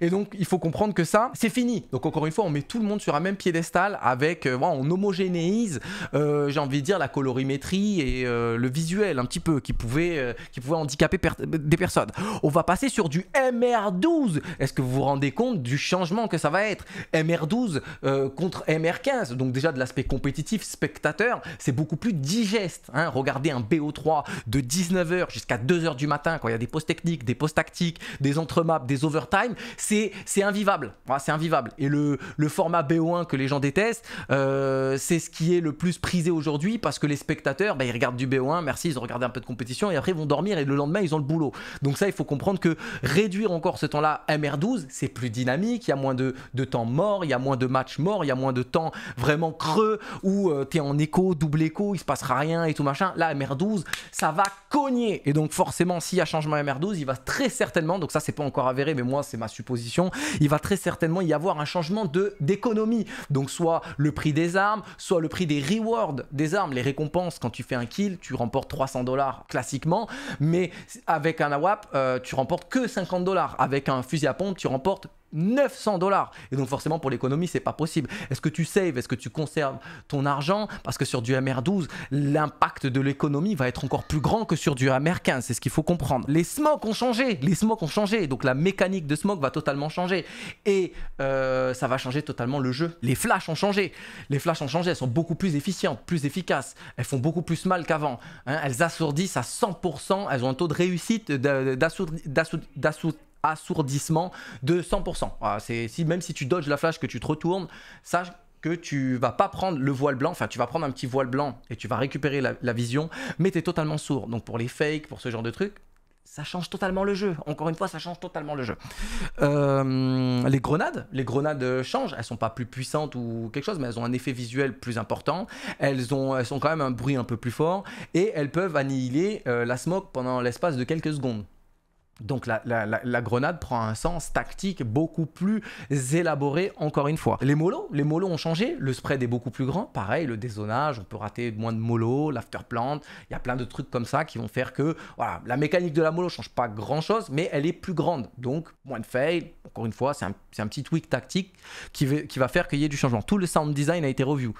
Et donc, il faut comprendre que ça, c'est fini. Donc encore une fois, on met tout le monde sur un même piédestal avec, euh, on homogénéise, euh, j'ai envie de dire, la colorimétrie et euh, le visuel un petit peu qui pouvait, qui pouvait handicaper des personnes. On va passer sur du MR12. Est-ce que vous vous rendez compte du changement que ça va être MR12 contre MR15. Donc déjà de l'aspect compétitif, spectateur, c'est beaucoup plus digeste. Hein. Regardez un BO3 de 19h jusqu'à 2h du matin quand il y a des postes techniques, des postes tactiques, des entremaps, des overtime, c'est invivable. c'est invivable. Et le, format BO1 que les gens détestent, euh, c'est ce qui est le plus prisé aujourd'hui parce que les spectateurs, bah, ils regardent du BO1, merci, ils ont regardé un peu de compétition et après ils vont dormir et le lendemain ils ont le boulot. Donc ça, il faut comprendre que réduire encore ce temps-là MR12, c'est plus dynamique, il y a moins de, temps mort, il y a moins de matchs morts, il y a moins de temps vraiment creux où euh, tu es en écho, double écho, il se passera rien et tout machin. Là, MR12, ça va cogner. Et donc forcément, s'il y a changement MR12, il va très certainement, donc ça c'est pas encore avéré, mais moi c'est ma supposition, il va très certainement y avoir un changement de d'économie. Donc soit le prix des armes, soit le prix des rewards des armes, les récompenses. Quand tu fais un kill, tu remportes 300 dollars classiquement, mais avec un AWAP, euh, tu remportes que 50 dollars. Avec un fusil à pompe, tu remportes 900 dollars. Et donc forcément pour l'économie, c'est pas possible. Est-ce que tu saves Est-ce que tu conserves ton argent Parce que sur du MR12, l'impact de l'économie va être encore plus grand que sur du MR15. C'est ce qu'il faut comprendre. Les smokes ont changé. Les smokes ont changé. Donc la mécanique de smoke va totalement changer. Et euh, ça va changer totalement le jeu. Les flashs ont changé. Les flashs ont changé. Elles sont beaucoup plus efficientes, plus efficaces. Elles font beaucoup plus mal qu'avant. Hein. elles assourdissent à 100%. Elles ont un taux de réussite d'assourdissement assourdissement de 100%. Ah, c'est si, même si tu dodges la flash, que tu te retournes, sache que tu vas pas prendre le voile blanc, enfin tu vas prendre un petit voile blanc et tu vas récupérer la, vision, mais tu es totalement sourd. Donc pour les fakes, pour ce genre de trucs, ça change totalement le jeu. Encore une fois, ça change totalement le jeu. Euh, les grenades, les grenades euh, changent. Elles sont pas plus puissantes ou quelque chose, mais elles ont un effet visuel plus important. Elles ont, sont quand même un bruit un peu plus fort et elles peuvent annihiler euh, la smoke pendant l'espace de quelques secondes. Donc la, grenade prend un sens tactique beaucoup plus élaboré encore une fois. Les molos, les molos ont changé, le spread est beaucoup plus grand, pareil le dézonage, on peut rater moins de molos, l'afterplant, il y a plein de trucs comme ça qui vont faire que voilà, la mécanique de la molo change pas grand chose mais elle est plus grande, donc moins de fail, encore une fois c'est un, petit tweak tactique qui, va, qui va faire qu'il y ait du changement. Tout le sound design a été review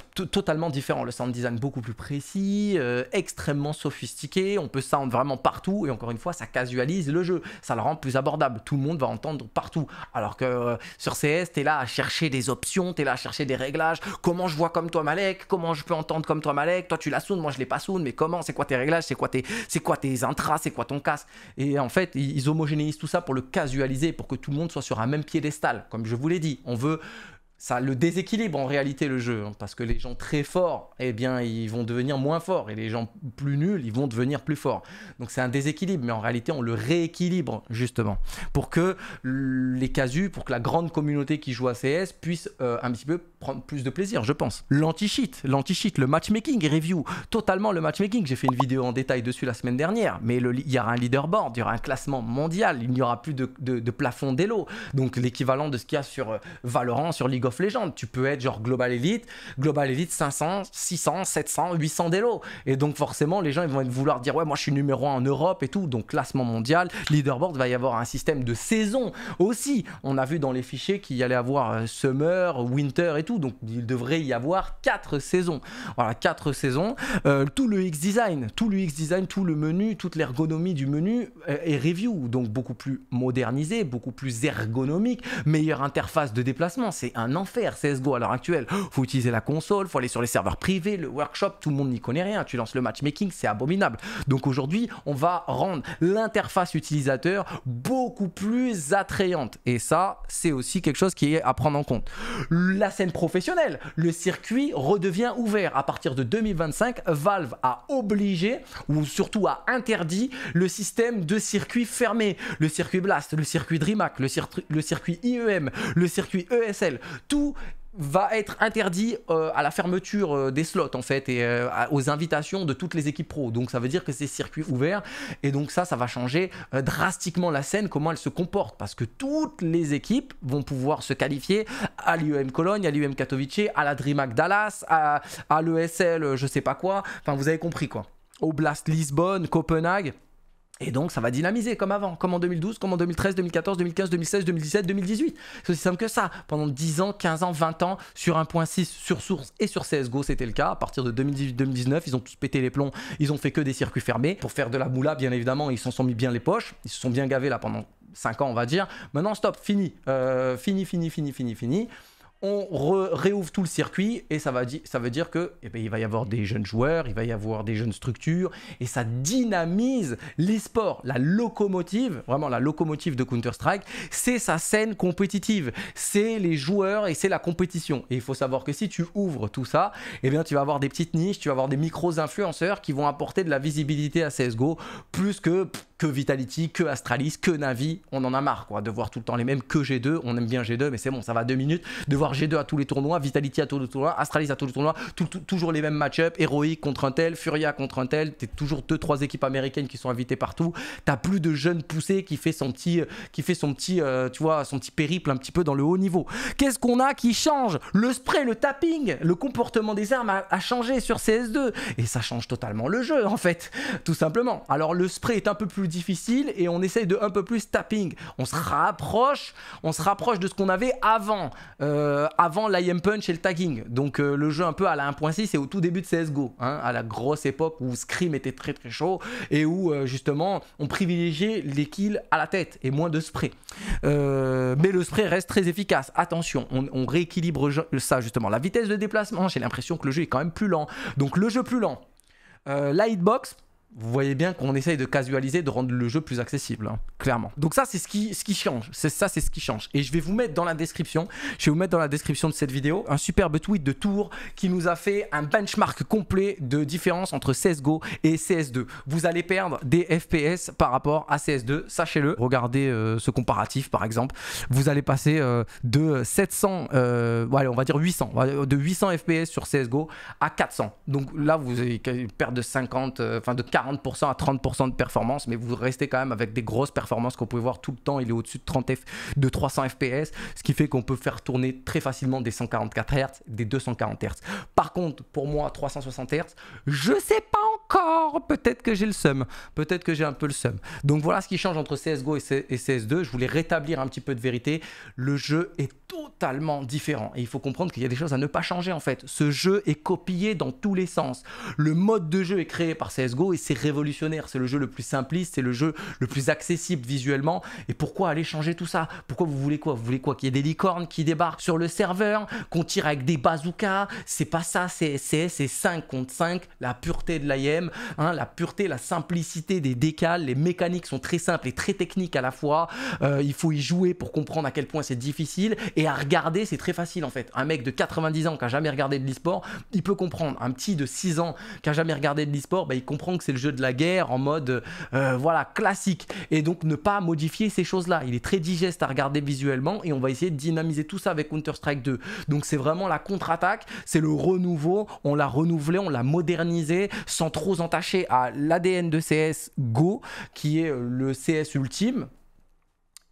totalement différent. Le sound design beaucoup plus précis, euh, extrêmement sophistiqué, on peut sound vraiment partout, et encore une fois, ça casualise le jeu, ça le rend plus abordable, tout le monde va entendre partout. Alors que euh, sur CS, t'es là à chercher des options, t'es là à chercher des réglages, comment je vois comme toi Malek, comment je peux entendre comme toi Malek, toi tu la sound, moi je l'ai pas sound, mais comment, c'est quoi tes réglages, c'est quoi tes, c'est quoi tes intras, c'est quoi ton casque. Et en fait, ils homogénéisent tout ça pour le casualiser, pour que tout le monde soit sur un même piédestal. Comme je vous l'ai dit, on veut ça le déséquilibre en réalité le jeu, hein, parce que les gens très forts, eh bien, ils vont devenir moins forts, et les gens plus nuls, ils vont devenir plus forts. Donc c'est un déséquilibre, mais en réalité, on le rééquilibre justement pour que les casus, pour que la grande communauté qui joue à CS puisse euh, un petit peu prendre plus de plaisir, je pense. L'anti-cheat, l'anti-cheat, le matchmaking review, totalement le matchmaking. J'ai fait une vidéo en détail dessus la semaine dernière, mais il y aura un leaderboard, il y aura un classement mondial, il n'y aura plus de, de, de plafond d'élo, donc l'équivalent de ce qu'il y a sur euh, Valorant, sur League of Legends. Tu peux être genre Global Elite, Global Elite 500, 600, 700, 800 d'élo. Et donc forcément, les gens ils vont vouloir dire ouais, moi je suis numéro 1 en Europe et tout. Donc classement mondial, leaderboard, va y avoir un système de saison aussi. On a vu dans les fichiers qu'il y allait avoir euh, summer, winter et tout. Donc il devrait y avoir quatre saisons. Voilà, quatre saisons. Euh, tout le X design, tout le X design, tout le menu, toute l'ergonomie du menu euh, est review. Donc beaucoup plus modernisé, beaucoup plus ergonomique, meilleure interface de déplacement. C'est un enfer CSGO à l'heure actuelle. Faut utiliser la console, faut aller sur les serveurs privés, le workshop, tout le monde n'y connaît rien. Tu lances le matchmaking, c'est abominable. Donc aujourd'hui, on va rendre l'interface utilisateur beaucoup plus attrayante. Et ça, c'est aussi quelque chose qui est à prendre en compte. La scène professionnelle, le circuit redevient ouvert. À partir de 2025, Valve a obligé ou surtout a interdit le système de circuit fermé, le circuit Blast, le circuit DreamHack, le, le circuit IEM, le circuit ESL tout va être interdit euh, à la fermeture euh, des slots en fait et euh, aux invitations de toutes les équipes pro. Donc ça veut dire que c'est circuit ouvert et donc ça, ça va changer drastiquement la scène, comment elle se comporte parce que toutes les équipes vont pouvoir se qualifier à l'IEM Cologne, à l'IEM Katowice, à la DreamHack Dallas, à, à l'ESL, je sais pas quoi. Enfin, vous avez compris quoi. Oblast Lisbonne, Copenhague. Et donc ça va dynamiser comme avant, comme en 2012, comme en 2013, 2014, 2015, 2016, 2017, 2018. C'est aussi simple que ça. Pendant 10 ans, 15 ans, 20 ans, sur 1.6, sur Source et sur CSGO, c'était le cas. À partir de 2018-2019, ils ont tous pété les plombs, ils ont fait que des circuits fermés. Pour faire de la moula, bien évidemment, ils s'en sont mis bien les poches. Ils se sont bien gavés là pendant 5 ans, on va dire. Maintenant, stop, fini. fini, fini, fini, fini, fini on réouvre tout le circuit et ça, va ça veut dire que eh ben il va y avoir des jeunes joueurs, il va y avoir des jeunes structures et ça dynamise les sports. La locomotive, vraiment la locomotive de Counter-Strike, c'est sa scène compétitive, c'est les joueurs et c'est la compétition. Et il faut savoir que si tu ouvres tout ça, eh bien, tu vas avoir des petites niches, tu vas avoir des micro-influenceurs qui vont apporter de la visibilité à CSGO plus que que Vitality, que Astralis, que Navi, on en a marre quoi de voir tout le temps les mêmes, que G2, on aime bien G2 mais c'est bon, ça va deux minutes de voir G2 à tous les tournois, Vitality à tous les tournois, Astralis à tous les tournois, toujours les mêmes match-up, Heroic contre un tel, Furia contre un tel, t'es toujours 2-3 équipes américaines qui sont invitées partout, t'as plus de jeunes poussés qui fait son petit, euh, qui fait son petit, euh, tu vois, son petit périple un petit peu dans le haut niveau. Qu'est-ce qu'on a qui change Le spray, le tapping, le comportement des armes a, changé sur CS2 et ça change totalement le jeu en fait, tout simplement. Alors le spray est un peu plus difficile et on essaye de un peu plus tapping. On se rapproche, on se rapproche de ce qu'on avait avant. Euh, euh, avant l'IM Punch et le tagging. Donc euh, le jeu un peu à la 1.6 et au tout début de CSGO, hein, à la grosse époque où Scream était très très chaud et où euh, justement on privilégiait les kills à la tête et moins de spray. mais le spray reste très efficace. Attention, on, on rééquilibre ça justement. La vitesse de déplacement, j'ai l'impression que le jeu est quand même plus lent. Donc le jeu plus lent. la hitbox, vous voyez bien qu'on essaye de casualiser, de rendre le jeu plus accessible, hein, clairement. Donc ça, c'est ce qui, change. C'est ça, c'est ce qui change. Et je vais vous mettre dans la description, je vais vous mettre dans la description de cette vidéo un superbe tweet de Tour qui nous a fait un benchmark complet de différence entre CS:GO et CS2. Vous allez perdre des FPS par rapport à CS2, sachez-le. Regardez euh, ce comparatif, par exemple. Vous allez passer euh, de 700, euh, on va dire 800, de 800 FPS sur CS:GO à 400. Donc là, vous avez perte de 50, euh, enfin de 40 40% à 30% de performance, mais vous restez quand même avec des grosses performances qu'on peut voir tout le temps. Il est au-dessus de, 30 F... de 300 FPS, ce qui fait qu'on peut faire tourner très facilement des 144 Hz, des 240 Hz. Par contre, pour moi, 360 Hz, je sais pas encore. Peut-être que j'ai le seum. Peut-être que j'ai un peu le seum. Donc voilà ce qui change entre CSGO et, et CS2. Je voulais rétablir un petit peu de vérité. Le jeu est tout totalement différent. Et il faut comprendre qu'il y a des choses à ne pas changer en fait. Ce jeu est copié dans tous les sens. Le mode de jeu est créé par CSGO et c'est révolutionnaire. C'est le jeu le plus simpliste, c'est le jeu le plus accessible visuellement. Et pourquoi aller changer tout ça Pourquoi vous voulez quoi Vous voulez quoi Qu'il y ait des licornes qui débarquent sur le serveur, qu'on tire avec des bazookas C'est pas ça, c'est c'est 5 contre 5. La pureté de l'IM, hein, la pureté, la simplicité des décales, les mécaniques sont très simples et très techniques à la fois. Euh, il faut y jouer pour comprendre à quel point c'est difficile et à regarder, c'est très facile en fait. Un mec de 90 ans qui a jamais regardé de l'e-sport, il peut comprendre. Un petit de 6 ans qui a jamais regardé de l'e-sport, bah, il comprend que c'est le jeu de la guerre en mode euh, voilà classique. Et donc ne pas modifier ces choses-là. Il est très digeste à regarder visuellement et on va essayer de dynamiser tout ça avec Counter-Strike 2. Donc c'est vraiment la contre-attaque, c'est le renouveau. On l'a renouvelé, on l'a modernisé sans trop entacher à l'ADN de CS Go qui est le CS ultime.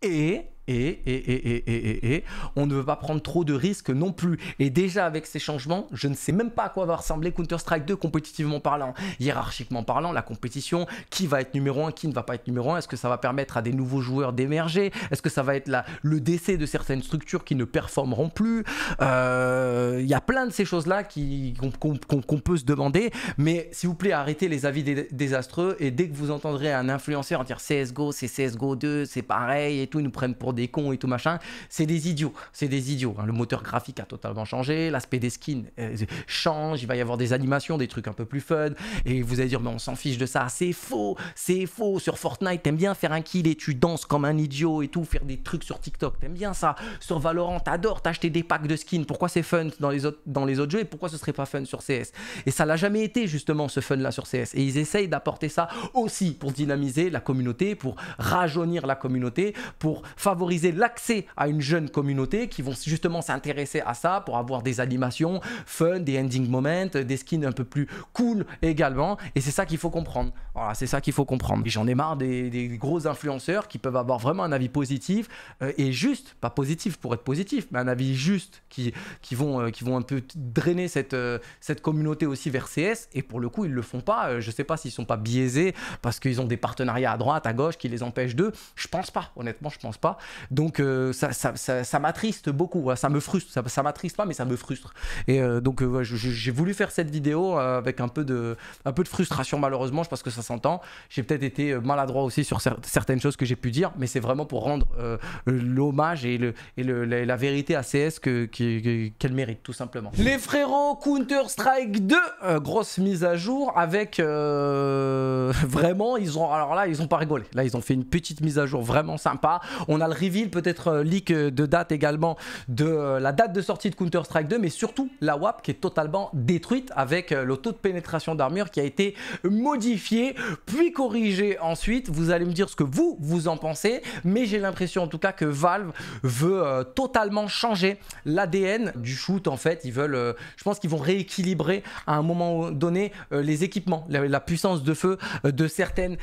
Et et, on ne veut pas prendre trop de risques non plus. Et déjà avec ces changements, je ne sais même pas à quoi va ressembler Counter-Strike 2 compétitivement parlant, hiérarchiquement parlant, la compétition, qui va être numéro 1, qui ne va pas être numéro 1, est-ce que ça va permettre à des nouveaux joueurs d'émerger, est-ce que ça va être le décès de certaines structures qui ne performeront plus, euh, il y a plein de ces choses-là qu'on peut se demander, mais s'il vous plaît, arrêtez les avis désastreux et dès que vous entendrez un influenceur dire CSGO, c'est CSGO 2, c'est pareil et tout, ils nous prennent pour des cons et tout machin. C'est des idiots, c'est des idiots. Hein. Le moteur graphique a totalement changé, l'aspect des skins euh, change, il va y avoir des animations, des trucs un peu plus fun. Et vous allez dire, mais on s'en fiche de ça. C'est faux, c'est faux. Sur Fortnite, t'aimes bien faire un kill et tu danses comme un idiot et tout, faire des trucs sur TikTok, t'aimes bien ça. Sur Valorant, t'adores t'acheter des packs de skins. Pourquoi c'est fun dans les, autres, dans les autres jeux et pourquoi ce serait pas fun sur CS Et ça l'a jamais été justement ce fun là sur CS. Et ils essayent d'apporter ça aussi pour dynamiser la communauté, pour rajeunir la communauté, pour favoriser l'accès à une jeune communauté qui vont justement s'intéresser à ça pour avoir des animations fun, des ending moments, des skins un peu plus cool également. Et c'est ça qu'il faut comprendre. Voilà, c'est ça qu'il faut comprendre. J'en ai marre des, gros influenceurs qui peuvent avoir vraiment un avis positif euh, et juste, pas positif pour être positif, mais un avis juste qui, qui, vont, euh, qui vont un peu drainer cette, euh, cette communauté aussi vers CS. Et pour le coup, ils le font pas. Je ne sais pas s'ils sont pas biaisés parce qu'ils ont des partenariats à droite, à gauche qui les empêchent d'eux. Je ne pense pas, honnêtement, je ne pense pas. Donc ça, ça, m'attriste beaucoup, hein. ça me frustre. Ça, m'attriste pas, mais ça me frustre. Et donc j'ai voulu faire cette vidéo avec un peu, de, un peu de frustration malheureusement. parce que ça ans, J'ai peut-être été euh, maladroit aussi sur certaines choses que j'ai pu dire, mais c'est vraiment pour rendre euh, euh, l'hommage et, la, vérité à CS qu'elle mérite, tout simplement. Les frérots, Counter-Strike 2, grosse mise à jour avec [LAUGHS] vraiment, ils ont, alors là, ils ont pas rigolé. Là, ils ont fait une petite mise à jour vraiment sympa. On a le reveal, peut-être leak de date également de la date de sortie de Counter-Strike 2, mais surtout la WAP qui est totalement détruite avec le taux de pénétration d'armure qui a été modifié puis corriger ensuite. Vous allez me dire ce que vous, vous en pensez. Mais j'ai l'impression en tout cas que Valve veut euh, totalement changer l'ADN du shoot en fait. Ils veulent, euh, je pense qu'ils vont rééquilibrer à un moment donné euh, les équipements, la, puissance de feu de certaines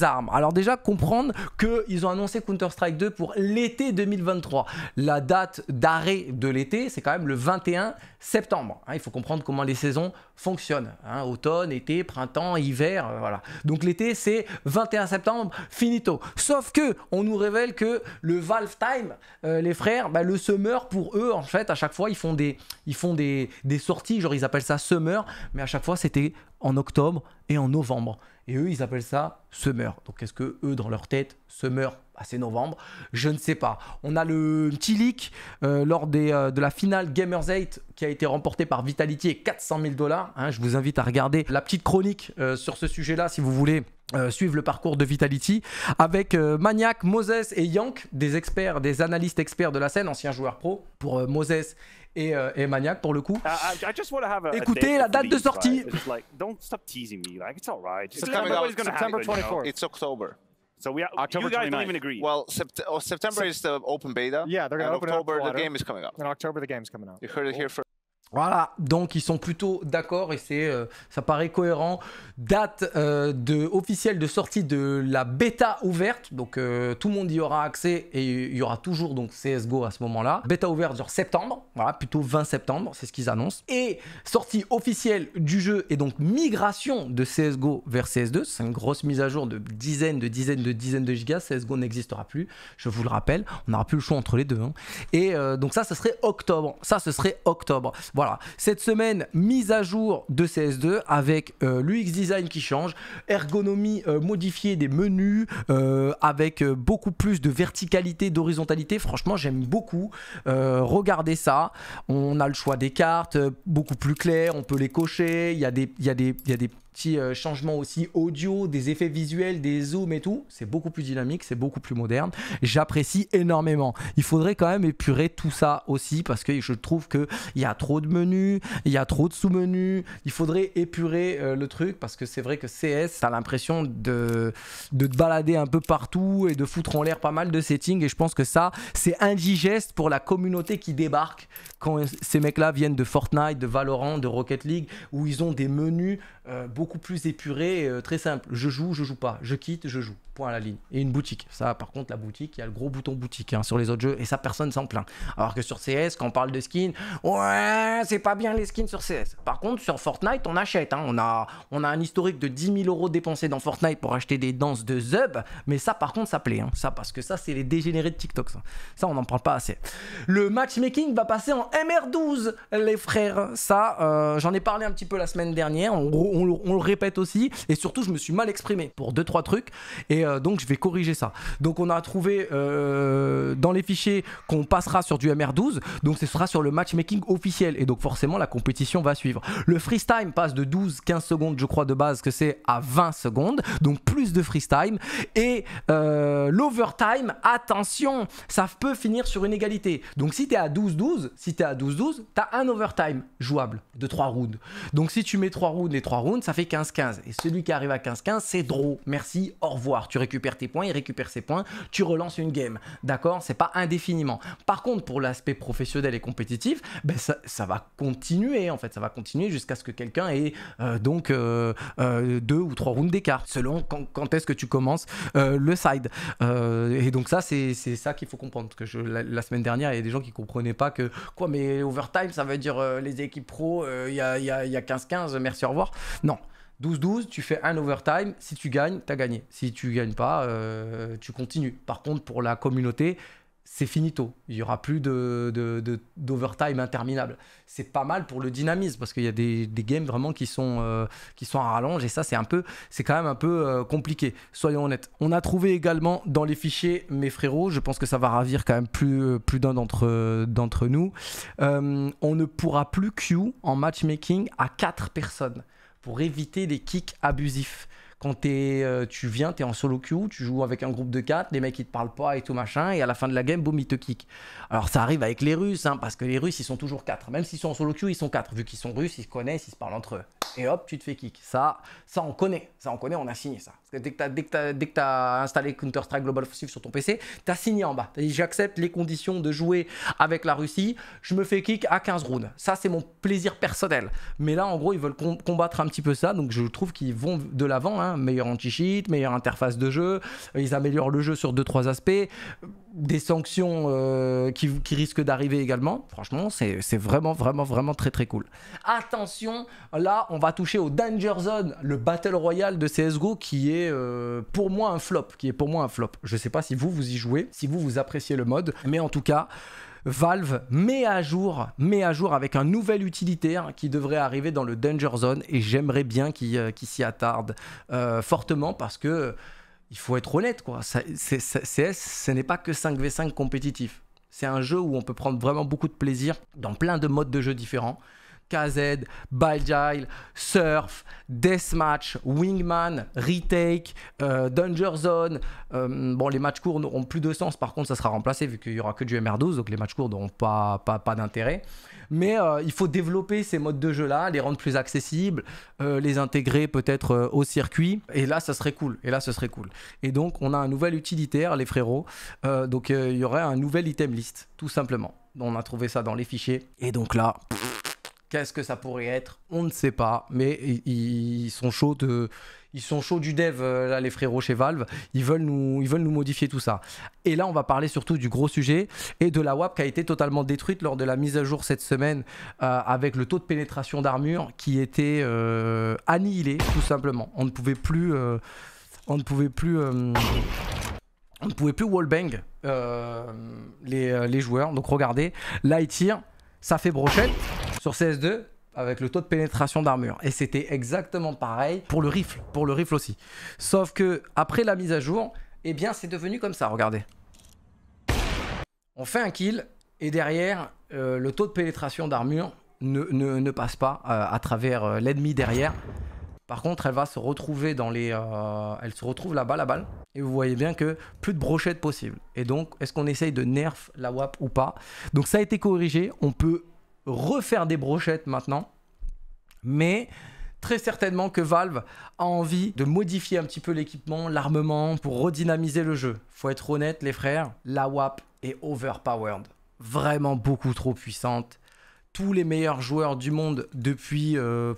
armes. Alors déjà comprendre qu'ils ont annoncé Counter-Strike 2 pour l'été 2023. La date d'arrêt de l'été, c'est quand même le 21 septembre. Hein, il faut comprendre comment les saisons fonctionnent. Hein. automne, été, printemps, hiver, voilà. Donc l'été, c'est 21 septembre, finito. Sauf que on nous révèle que le Valve Time, euh, les frères, bah, le summer pour eux, en fait, à chaque fois, ils font des, ils font des, des sorties, genre ils appellent ça summer, mais à chaque fois, c'était en octobre et en novembre. Et eux, ils appellent ça summer. Donc est-ce que eux, dans leur tête, summer, c'est novembre, je ne sais pas. On a le petit leak euh, lors des, euh, de la finale Gamers 8 qui a été remportée par Vitality et 400 000 dollars. Hein, je vous invite à regarder la petite chronique euh, sur ce sujet-là si vous voulez. suivre le parcours de Vitality avec Maniac, Moses et Yank, des experts, des analystes experts de la scène, anciens joueurs pro pour Moses et, Maniac pour le coup. Uh, Écoutez la date de sortie. C'est So we are, October you guys 29th. don't even agree. Well, sept oh, September is the open beta. Yeah, they're going to open October, up. October, the game is coming up. In October, the game's coming out. You heard it here first. Voilà, donc ils sont plutôt d'accord et c'est, euh, ça paraît cohérent. Date euh, de, officielle de sortie de la bêta ouverte, donc euh, tout le monde y aura accès et il y aura toujours donc CSGO à ce moment-là. Bêta ouverte sur septembre, voilà, plutôt 20 septembre, c'est ce qu'ils annoncent. Et sortie officielle du jeu et donc migration de CSGO vers CS2, c'est une grosse mise à jour de dizaines, de dizaines, de dizaines de gigas, CSGO n'existera plus, je vous le rappelle, on n'aura plus le choix entre les deux. Hein. Et donc ça, ce serait octobre, ça, ce serait octobre. Voilà, cette semaine, mise à jour de CS2 avec euh, l'UX design qui change, ergonomie euh, modifiée des menus, euh, avec beaucoup plus de verticalité, d'horizontalité. Franchement, j'aime beaucoup. regardez ça, on a le choix des cartes, beaucoup plus clair, on peut les cocher, il des, il y a des, il y a des euh, changement aussi audio, des effets visuels, des zooms et tout. C'est beaucoup plus dynamique, c'est beaucoup plus moderne. J'apprécie énormément. Il faudrait quand même épurer tout ça aussi parce que je trouve qu'il y a trop de menus, il y a trop de sous-menus. Il faudrait épurer euh, le truc parce que c'est vrai que CS, t'as l'impression de, de balader un peu partout et de foutre en l'air pas mal de settings. Et je pense que ça, c'est indigeste pour la communauté qui débarque quand ces mecs-là viennent de Fortnite, de Valorant, de Rocket League, où ils ont des menus euh, beaucoup beaucoup plus épuré, euh, très simple. Je joue, je joue pas. Je quitte, je joue à la ligne. Et une boutique. Ça, par contre, la boutique, il y a le gros bouton boutique hein, sur les autres jeux, et ça, personne s'en plaint. Alors que sur CS, quand on parle de skins, ouais, c'est pas bien les skins sur CS. Par contre, sur Fortnite, on achète. Hein. On, a, on a un historique de 10 000 euros dépensés dans Fortnite pour acheter des danses de Zub, mais ça, par contre, ça plaît. Hein. Ça, parce que ça, c'est les dégénérés de TikTok. Ça, on n'en parle pas assez. Le matchmaking va passer en MR12, les frères. Ça, euh, j'en ai parlé un petit peu la semaine dernière. On, on, le répète aussi. Et surtout, je me suis mal exprimé pour deux trois trucs. Et euh, euh, donc je vais corriger ça. Donc on a trouvé euh, dans les fichiers qu'on passera sur du MR12, donc ce sera sur le matchmaking officiel et donc forcément la compétition va suivre. Le freestyle passe de 12-15 secondes, je crois de base que c'est à 20 secondes, donc plus de freestyle et euh, l'overtime, attention, ça peut finir sur une égalité. Donc si tu es à 12-12, si tu es à 12-12, tu as un overtime jouable de 3 rounds. Donc si tu mets 3 rounds et 3 rounds, ça fait 15-15 et celui qui arrive à 15-15, c'est drôle. Merci, au revoir récupère tes points, il récupère ses points, tu relances une game. D'accord C'est pas indéfiniment. Par contre, pour l'aspect professionnel et compétitif, ben ça, va continuer en fait. Ça va continuer jusqu'à ce que quelqu'un ait euh, donc euh, euh, deux ou trois rounds d'écart, selon quand, est-ce que tu commences le side. et donc ça, c'est ça qu'il faut comprendre. que la, semaine dernière, il y a des gens qui comprenaient pas que quoi, mais overtime, ça veut dire les équipes pro, il y a, y a 15-15, merci, au revoir. Non. 12-12, tu fais un overtime. Si tu gagnes, tu as gagné. Si tu gagnes pas, euh, tu continues. Par contre, pour la communauté, c'est finito. Il n'y aura plus d'overtime de, de, interminable. C'est pas mal pour le dynamisme parce qu'il y a des, des, games vraiment qui sont, euh, qui sont à rallonge et ça, c'est un peu, c'est quand même un peu euh, compliqué. Soyons honnêtes. On a trouvé également dans les fichiers, mes frérots, je pense que ça va ravir quand même plus, plus d'un d'entre, nous. on ne pourra plus queue en matchmaking à 4 personnes pour éviter des kicks abusifs. Quand euh, tu viens, tu es en solo queue, tu joues avec un groupe de 4, les mecs ils te parlent pas et tout machin, et à la fin de la game, boum, ils te kick. Alors ça arrive avec les Russes, hein, parce que les Russes ils sont toujours quatre. Même s'ils sont en solo queue, ils sont 4, vu qu'ils sont russes, ils se connaissent, ils se parlent entre eux et hop, tu te fais kick. Ça, ça on connaît, ça on connaît, on a signé ça. dès que tu as, installé Counter-Strike Global Offensive sur ton PC, tu as signé en bas. Tu as dit j'accepte les conditions de jouer avec la Russie, je me fais kick à 15 rounds. Ça, c'est mon plaisir personnel. Mais là, en gros, ils veulent combattre un petit peu ça, donc je trouve qu'ils vont de l'avant. Hein. Meilleur anti-cheat, meilleure interface de jeu, ils améliorent le jeu sur 2-3 aspects des sanctions euh, qui, risquent d'arriver également. Franchement, c'est vraiment, vraiment, vraiment très, très cool. Attention, là, on va toucher au Danger Zone, le Battle Royale de CSGO, qui est euh, pour moi un flop, qui est pour moi un flop. Je ne sais pas si vous, vous y jouez, si vous, vous appréciez le mode, mais en tout cas... Valve met à jour, met à jour avec un nouvel utilitaire qui devrait arriver dans le Danger Zone et j'aimerais bien qu'il euh, s'y attarde fortement parce que il faut être honnête, quoi. Ça, CS, ce n'est pas que 5v5 compétitif. C'est un jeu où on peut prendre vraiment beaucoup de plaisir dans plein de modes de jeu différents. KZ, Gile, Surf, Deathmatch, Wingman, Retake, euh, Dungeon Zone. Euh, bon, les matchs courts n'auront plus de sens, par contre, ça sera remplacé vu qu'il n'y aura que du MR12, donc les matchs courts n'auront pas, pas, d'intérêt. Mais euh, il faut développer ces modes de jeu-là, les rendre plus accessibles, les intégrer peut-être au circuit. Et là, ça serait cool. Et là, ce serait cool. Et donc, on a un nouvel utilitaire, les frérots. donc, il y aurait un nouvel item list, tout simplement. On a trouvé ça dans les fichiers. Et donc là. Qu'est-ce que ça pourrait être On ne sait pas, mais ils sont chauds ils sont chauds du dev euh, là, les frérots chez Valve. Ils veulent nous, ils veulent nous modifier tout ça. Et là, on va parler surtout du gros sujet et de la WAP qui a été totalement détruite lors de la mise à jour cette semaine euh, avec le taux de pénétration d'armure qui était euh, annihilé tout simplement. On ne pouvait plus, on ne pouvait plus on pouvait plus wallbang les, joueurs. Donc regardez, là, tire, ça fait brochette sur CS2 avec le taux de pénétration d'armure. Et c'était exactement pareil pour le rifle, pour le rifle aussi. Sauf que après la mise à jour, et eh bien c'est devenu comme ça, regardez. On fait un kill et derrière, euh, le taux de pénétration d'armure ne, passe pas euh, à travers euh, l'ennemi derrière. Par contre, elle va se retrouver dans les... elle se retrouve là-bas, la balle. Et vous voyez bien que plus de brochettes possible. Et donc, est-ce qu'on essaye de nerf la WAP ou pas Donc ça a été corrigé. On peut refaire des brochettes maintenant. Mais très certainement que Valve a envie de modifier un petit peu l'équipement, l'armement pour redynamiser le jeu. Faut être honnête les frères, la WAP est overpowered, vraiment beaucoup trop puissante. Tous les meilleurs joueurs du monde depuis euh,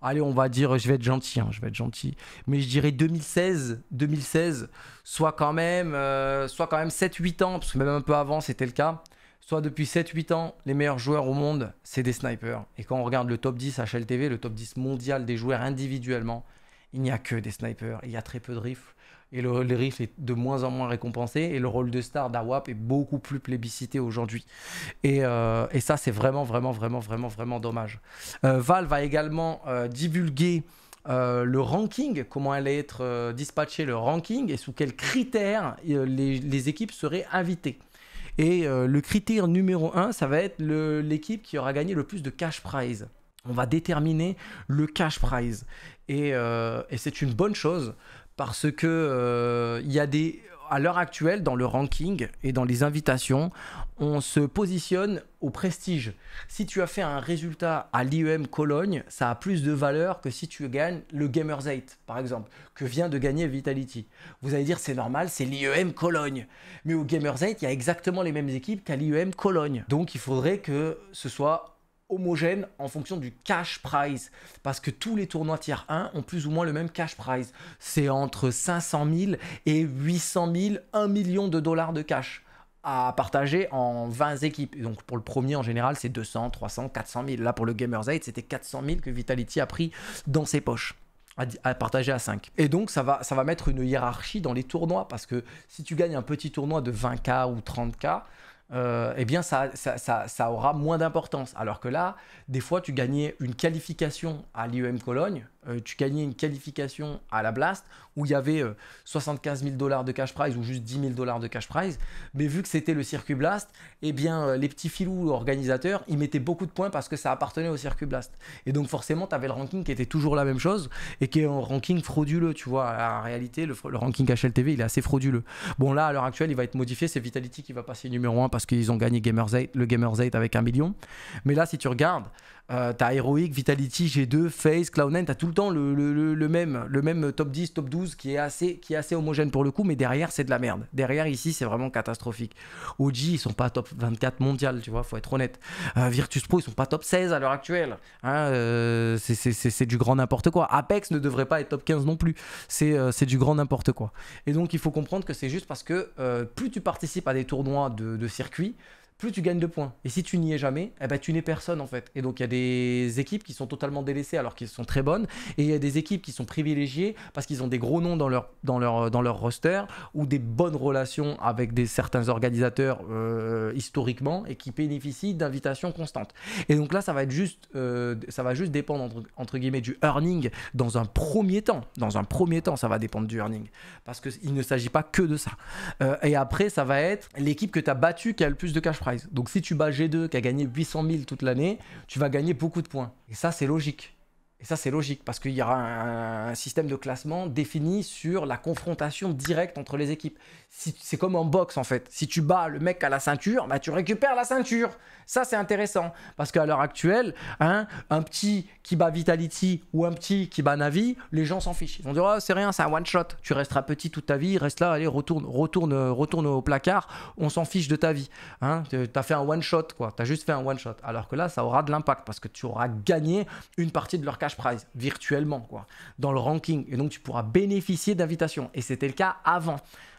allez, on va dire, je vais être gentil, hein, je vais être gentil, mais je dirais 2016, 2016, soit quand même, euh, soit quand même 7-8 ans, parce que même un peu avant, c'était le cas soit depuis 7-8 ans, les meilleurs joueurs au monde, c'est des snipers. Et quand on regarde le top 10 HLTV, le top 10 mondial des joueurs individuellement, il n'y a que des snipers, il y a très peu de rifles. Et le, le rifle est de moins en moins récompensé. Et le rôle de star d'AWAP est beaucoup plus plébiscité aujourd'hui. Et, euh, ça, c'est vraiment, vraiment, vraiment, vraiment, vraiment dommage. Euh, Val va également euh, divulguer le ranking, comment allait être dispatché le ranking et sous quels critères les, les, équipes seraient invitées. Et euh, le critère numéro 1, ça va être l'équipe qui aura gagné le plus de cash prize. On va déterminer le cash prize. Et, euh, c'est une bonne chose parce que euh, y a des à l'heure actuelle, dans le ranking et dans les invitations, on se positionne au prestige. Si tu as fait un résultat à l'IEM Cologne, ça a plus de valeur que si tu gagnes le Gamers 8, par exemple, que vient de gagner Vitality. Vous allez dire, c'est normal, c'est l'IEM Cologne. Mais au Gamers 8, il y a exactement les mêmes équipes qu'à l'IEM Cologne. Donc il faudrait que ce soit homogène en fonction du cash prize. Parce que tous les tournois tiers 1 ont plus ou moins le même cash prize. C'est entre 500 000 et 800 000, 1 million de dollars de cash à partager en 20 équipes. donc pour le premier en général, c'est 200, 300, 400 000. Là pour le Gamers 8, c'était 400 000 que Vitality a pris dans ses poches à, partager à 5. Et donc ça va, ça va mettre une hiérarchie dans les tournois parce que si tu gagnes un petit tournoi de 20K ou 30K, euh, eh bien ça, ça, ça, ça aura moins d'importance. Alors que là, des fois, tu gagnais une qualification à l'IEM Cologne euh, tu gagnais une qualification à la Blast où il y avait 75 euh, 000 dollars de cash prize ou juste 10 000 dollars de cash prize. Mais vu que c'était le circuit Blast, eh bien, euh, les petits filous organisateurs, ils mettaient beaucoup de points parce que ça appartenait au circuit Blast. Et donc, forcément, tu avais le ranking qui était toujours la même chose et qui est un ranking frauduleux, tu vois. En réalité, le, ranking HLTV, il est assez frauduleux. Bon, là, à l'heure actuelle, il va être modifié. C'est Vitality qui va passer numéro 1 parce qu'ils ont gagné 8, le Gamers 8 avec un million. Mais là, si tu regardes, euh, t'as Heroic, Vitality, G2, Face, Cloud9, t'as tout le temps le, même, le même top 10, top 12 qui est, assez, qui est assez homogène pour le coup, mais derrière c'est de la merde. Derrière ici c'est vraiment catastrophique. OG ils sont pas top 24 mondial, tu vois, faut être honnête. Euh, Virtus Pro ils sont pas top 16 à l'heure actuelle. Hein, euh, c'est du grand n'importe quoi. Apex ne devrait pas être top 15 non plus. C'est du grand n'importe quoi. Et donc il faut comprendre que c'est juste parce que plus tu participes à des tournois de, de circuit, plus tu gagnes de points. Et si tu n'y es jamais, eh ben, tu n'es personne en fait. Et donc il y a des équipes qui sont totalement délaissées alors qu'elles sont très bonnes, et il y a des équipes qui sont privilégiées parce qu'ils ont des gros noms dans leur, dans leur, dans leur roster ou des bonnes relations avec des, certains organisateurs euh, historiquement et qui bénéficient d'invitations constantes. Et donc là, ça va, être juste, euh, ça va juste dépendre entre, guillemets du earning dans un premier temps. Dans un premier temps, ça va dépendre du earning parce qu'il ne s'agit pas que de ça. Euh, et après, ça va être l'équipe que tu as battue qui a le plus de cash price. Donc si tu bats G2 qui a gagné 800 000 toute l'année, tu vas gagner beaucoup de points. Et ça, c'est logique. Et ça, c'est logique, parce qu'il y aura un, système de classement défini sur la confrontation directe entre les équipes. c'est comme en boxe, en fait. Si tu bats le mec à la ceinture, bah, tu récupères la ceinture. Ça, c'est intéressant, parce qu'à l'heure actuelle, hein, un petit qui bat Vitality ou un petit qui bat Navi, les gens s'en fichent. Ils vont dire, oh, c'est rien, c'est un one-shot. Tu resteras petit toute ta vie, reste là, allez, retourne, retourne, euh, retourne au placard, on s'en fiche de ta vie. Hein. tu as fait un one-shot, quoi. Tu as juste fait un one-shot. Alors que là, ça aura de l'impact, parce que tu auras gagné une partie de leur cash prize virtuellement, quoi, dans le ranking. Et donc, tu pourras bénéficier d'invitations. Et c'était le cas avant.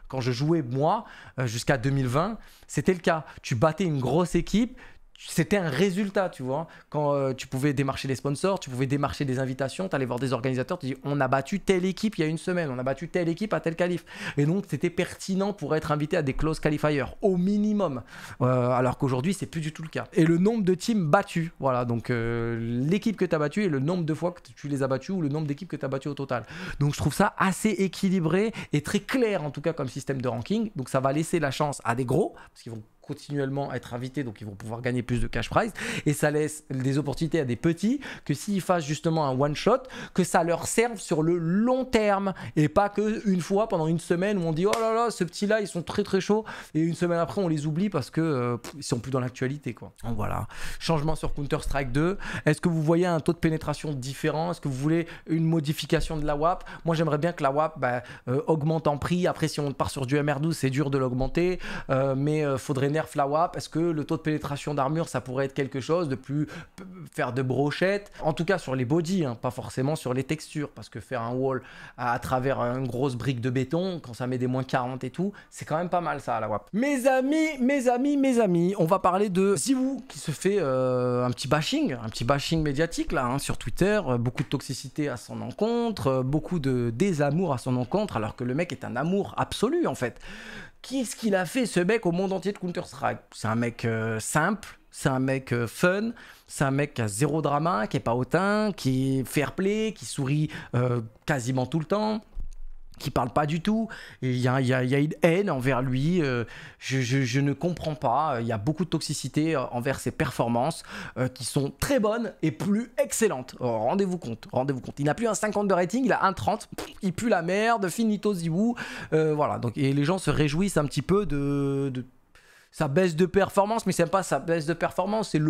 Quand je jouais moi, euh, jusqu'à 2020, c'était le cas. Tu battais une grosse équipe, c'était un résultat, tu vois. Quand euh, tu pouvais démarcher les sponsors, tu pouvais démarcher des invitations, tu allais voir des organisateurs, tu dis on a battu telle équipe il y a une semaine, on a battu telle équipe à tel qualif. Et donc c'était pertinent pour être invité à des close qualifiers au minimum. Euh, alors qu'aujourd'hui c'est plus du tout le cas. Et le nombre de teams battus, voilà, donc euh, l'équipe que tu as battue et le nombre de fois que tu les as battus ou le nombre d'équipes que tu as battues au total. Donc je trouve ça assez équilibré et très clair en tout cas comme système de ranking. Donc ça va laisser la chance à des gros parce qu'ils vont continuellement être invités, donc ils vont pouvoir gagner plus de cash prize. Et ça laisse des opportunités à des petits que s'ils fassent justement un one shot, que ça leur serve sur le long terme et pas que une fois pendant une semaine où on dit oh là là, ce petit là, ils sont très très chauds et une semaine après on les oublie parce que euh, ils sont plus dans l'actualité quoi. Donc voilà. Changement sur Counter Strike 2. Est-ce que vous voyez un taux de pénétration différent Est-ce que vous voulez une modification de la WAP Moi j'aimerais bien que la WAP bah, euh, augmente en prix. Après si on part sur du MR12 c'est dur de l'augmenter, euh, mais faudrait nerf la WAP Est-ce que le taux de pénétration d'armure, ça pourrait être quelque chose de plus faire de brochettes En tout cas sur les bodies, hein, pas forcément sur les textures, parce que faire un wall à, travers une grosse brique de béton, quand ça met des moins 40 et tout, c'est quand même pas mal ça à la WAP. Mes amis, mes amis, mes amis, on va parler de Ziwoo qui se fait euh, un petit bashing, un petit bashing médiatique là hein, sur Twitter, euh, beaucoup de toxicité à son encontre, euh, beaucoup de désamour à son encontre, alors que le mec est un amour absolu en fait qu'est-ce qu'il a fait ce mec au monde entier de Counter-Strike C'est un mec euh, simple, c'est un mec euh, fun, c'est un mec qui zéro drama, qui est pas hautain, qui est fair play, qui sourit euh, quasiment tout le temps qui parle pas du tout. Il y a, une haine envers lui. Euh, je, ne comprends pas. Il y a beaucoup de toxicité euh, envers ses performances euh, qui sont très bonnes et plus excellentes. Oh, rendez-vous compte, rendez-vous compte. Il n'a plus un 50 de rating, il a un 30. Il pue la merde, finito Zibou. voilà. Donc, et les gens se réjouissent un petit peu de, de sa baisse de performance, mais c'est pas sa baisse de performance, c'est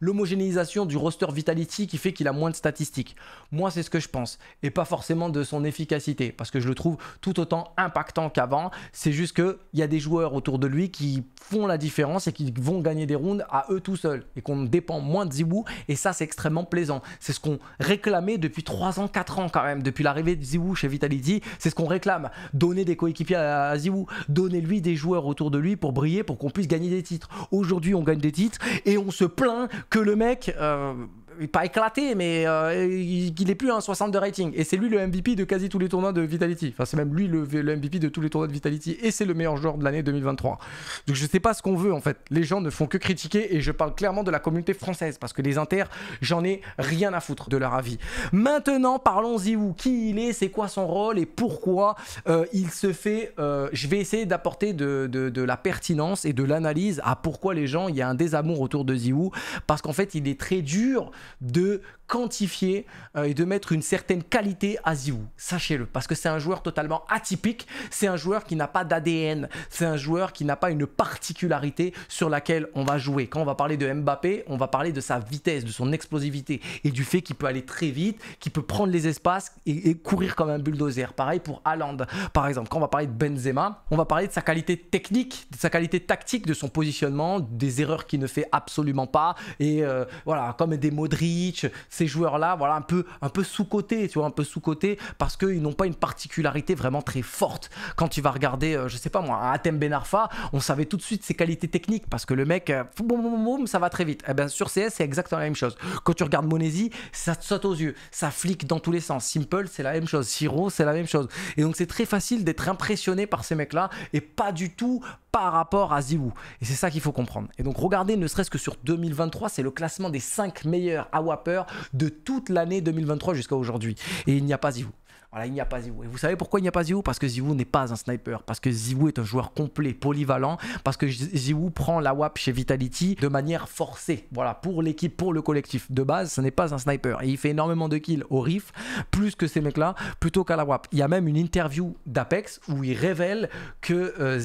l'homogénéisation du roster Vitality qui fait qu'il a moins de statistiques. Moi, c'est ce que je pense, et pas forcément de son efficacité, parce que je le trouve tout autant impactant qu'avant. C'est juste qu'il y a des joueurs autour de lui qui font la différence et qui vont gagner des rounds à eux tout seuls, et qu'on dépend moins de Zibou, et ça, c'est extrêmement plaisant. C'est ce qu'on réclamait depuis 3 ans, 4 ans quand même, depuis l'arrivée de ZywOo chez Vitality, c'est ce qu'on réclame. Donner des coéquipiers à, ZywOo donner lui des joueurs autour de lui pour briller, pour qu'on puisse gagner des titres. Aujourd'hui, on gagne des titres et on se plaint que le mec. Euh, pas éclaté, mais euh, il est plus à un 60 de rating. Et c'est lui le MVP de quasi tous les tournois de Vitality. Enfin, c'est même lui le, MVP de tous les tournois de Vitality. Et c'est le meilleur joueur de l'année 2023. Donc je sais pas ce qu'on veut en fait. Les gens ne font que critiquer et je parle clairement de la communauté française parce que les inters, j'en ai rien à foutre de leur avis. Maintenant, parlons ZywOo. Qui il est, c'est quoi son rôle et pourquoi euh, il se fait. Euh, je vais essayer d'apporter de, la pertinence et de l'analyse à pourquoi les gens, il y a un désamour autour de ZywOo. parce qu'en fait, il est très dur de quantifier euh, et de mettre une certaine qualité à Ziou. Sachez-le, parce que c'est un joueur totalement atypique, c'est un joueur qui n'a pas d'ADN, c'est un joueur qui n'a pas une particularité sur laquelle on va jouer. Quand on va parler de Mbappé, on va parler de sa vitesse, de son explosivité et du fait qu'il peut aller très vite, qu'il peut prendre les espaces et, courir comme un bulldozer. Pareil pour Haaland, par exemple. Quand on va parler de Benzema, on va parler de sa qualité technique, de sa qualité tactique, de son positionnement, des erreurs qu'il ne fait absolument pas et euh, voilà, comme des mots Rich, ces joueurs-là, voilà, un peu, un peu sous-côté, tu vois, un peu sous-côté, parce qu'ils n'ont pas une particularité vraiment très forte. Quand tu vas regarder, euh, je sais pas moi, un Atem Benarfa, on savait tout de suite ses qualités techniques, parce que le mec, euh, boum, boum, ça va très vite. et eh bien, sur CS, c'est exactement la même chose. Quand tu regardes Monesi, ça te saute aux yeux, ça flique dans tous les sens. Simple, c'est la même chose. Siro, c'est la même chose. Et donc, c'est très facile d'être impressionné par ces mecs-là et pas du tout par rapport à Ziwu. Et c'est ça qu'il faut comprendre. Et donc regardez, ne serait-ce que sur 2023, c'est le classement des 5 meilleurs AWAPers de toute l'année 2023 jusqu'à aujourd'hui. Et il n'y a pas Ziwu. Voilà, il n'y a pas ZywOo Et vous savez pourquoi il n'y a pas ZywOo Parce que ZywOo n'est pas un sniper, parce que ZywOo est un joueur complet, polyvalent, parce que ZywOo prend la WAP chez Vitality de manière forcée. Voilà, pour l'équipe, pour le collectif. De base, ce n'est pas un sniper. Et il fait énormément de kills au riff, plus que ces mecs-là, plutôt qu'à la WAP. Il y a même une interview d'Apex où il révèle que euh,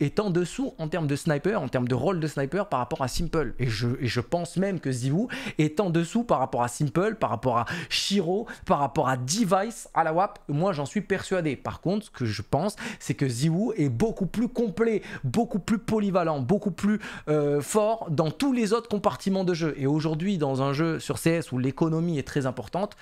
est en dessous en termes de sniper, en termes de rôle de sniper par rapport à Simple. Et je, et je pense même que ZywOo est en dessous par rapport à Simple, par rapport à Shiro, par rapport à Device à la WAP moi j'en suis persuadé. Par contre, ce que je pense, c'est que Ziwoo est beaucoup plus complet, beaucoup plus polyvalent, beaucoup plus euh, fort dans tous les autres compartiments de jeu. Et aujourd'hui, dans un jeu sur CS où l'économie est très importante,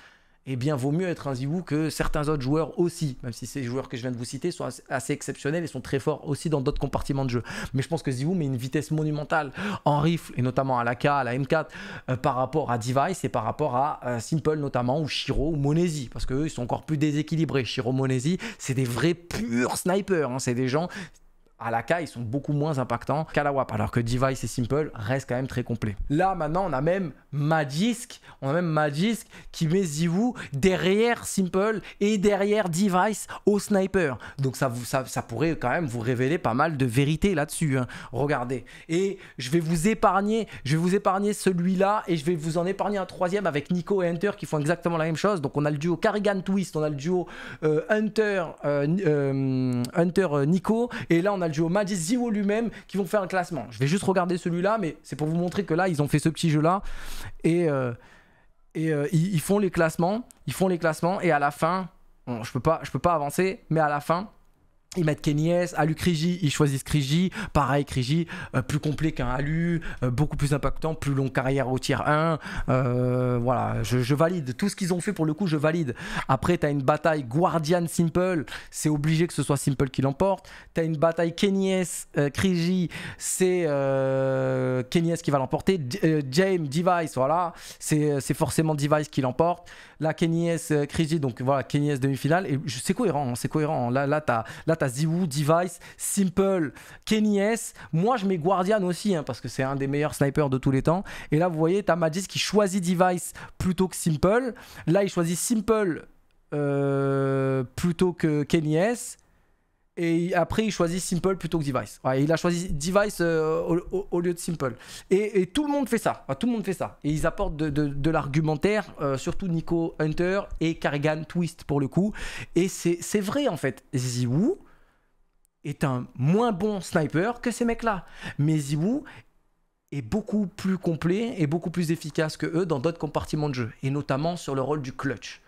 eh bien, vaut mieux être un Zibou que certains autres joueurs aussi, même si ces joueurs que je viens de vous citer sont assez exceptionnels et sont très forts aussi dans d'autres compartiments de jeu. Mais je pense que Zibou met une vitesse monumentale en rifle, et notamment à la K, à la M4, euh, par rapport à Device et par rapport à euh, Simple notamment, ou Shiro, ou Monesi, parce qu'eux, ils sont encore plus déséquilibrés. Shiro, Monesi, c'est des vrais purs snipers, hein. c'est des gens à la K, ils sont beaucoup moins impactants qu'à la WAP. Alors que Device et Simple restent quand même très complets. Là, maintenant, on a même Magisk, on a même Magisk qui met vous derrière Simple et derrière Device au sniper. Donc ça, vous, ça, ça pourrait quand même vous révéler pas mal de vérité là-dessus. Hein. Regardez. Et je vais vous épargner, je vais vous épargner celui-là et je vais vous en épargner un troisième avec Nico et Hunter qui font exactement la même chose. Donc on a le duo Carrigan Twist, on a le duo euh, Hunter, euh, euh, Hunter Nico et là on a mal duo match, lui-même qui vont faire un classement. Je vais juste regarder celui-là, mais c'est pour vous montrer que là, ils ont fait ce petit jeu-là. Et, euh, et euh, ils, font les classements. Ils font les classements. Et à la fin, je peux pas, je peux pas avancer, mais à la fin, ils mettent S, Alu Krigi, ils choisissent Krigi, pareil Krigi, euh, plus complet qu'un Alu, euh, beaucoup plus impactant, plus longue carrière au tier 1, euh, voilà, je, valide, tout ce qu'ils ont fait pour le coup, je valide. Après, tu as une bataille Guardian Simple, c'est obligé que ce soit Simple qui l'emporte, as une bataille s Krigi, c'est S qui va l'emporter, James, Device, voilà, c'est forcément Device qui l'emporte, la s Krigi, donc voilà, S demi-finale, et c'est cohérent, hein, c'est cohérent, là, là t'as Device, Simple, Kenny S. Moi, je mets Guardian aussi, hein, parce que c'est un des meilleurs snipers de tous les temps. Et là, vous voyez, t'as qui choisit Device plutôt que Simple. Là, il choisit Simple euh, plutôt que Kenny S. Et après, il choisit Simple plutôt que Device. il a choisi Device euh, au, lieu de Simple. Et, tout le monde fait ça. tout le monde fait ça. Et ils apportent de, l'argumentaire, euh, surtout Nico Hunter et Carrigan Twist pour le coup. Et c'est vrai en fait. Ziwoo, est un moins bon sniper que ces mecs-là. Mais Ziwu est beaucoup plus complet et beaucoup plus efficace que eux dans d'autres compartiments de jeu, et notamment sur le rôle du clutch.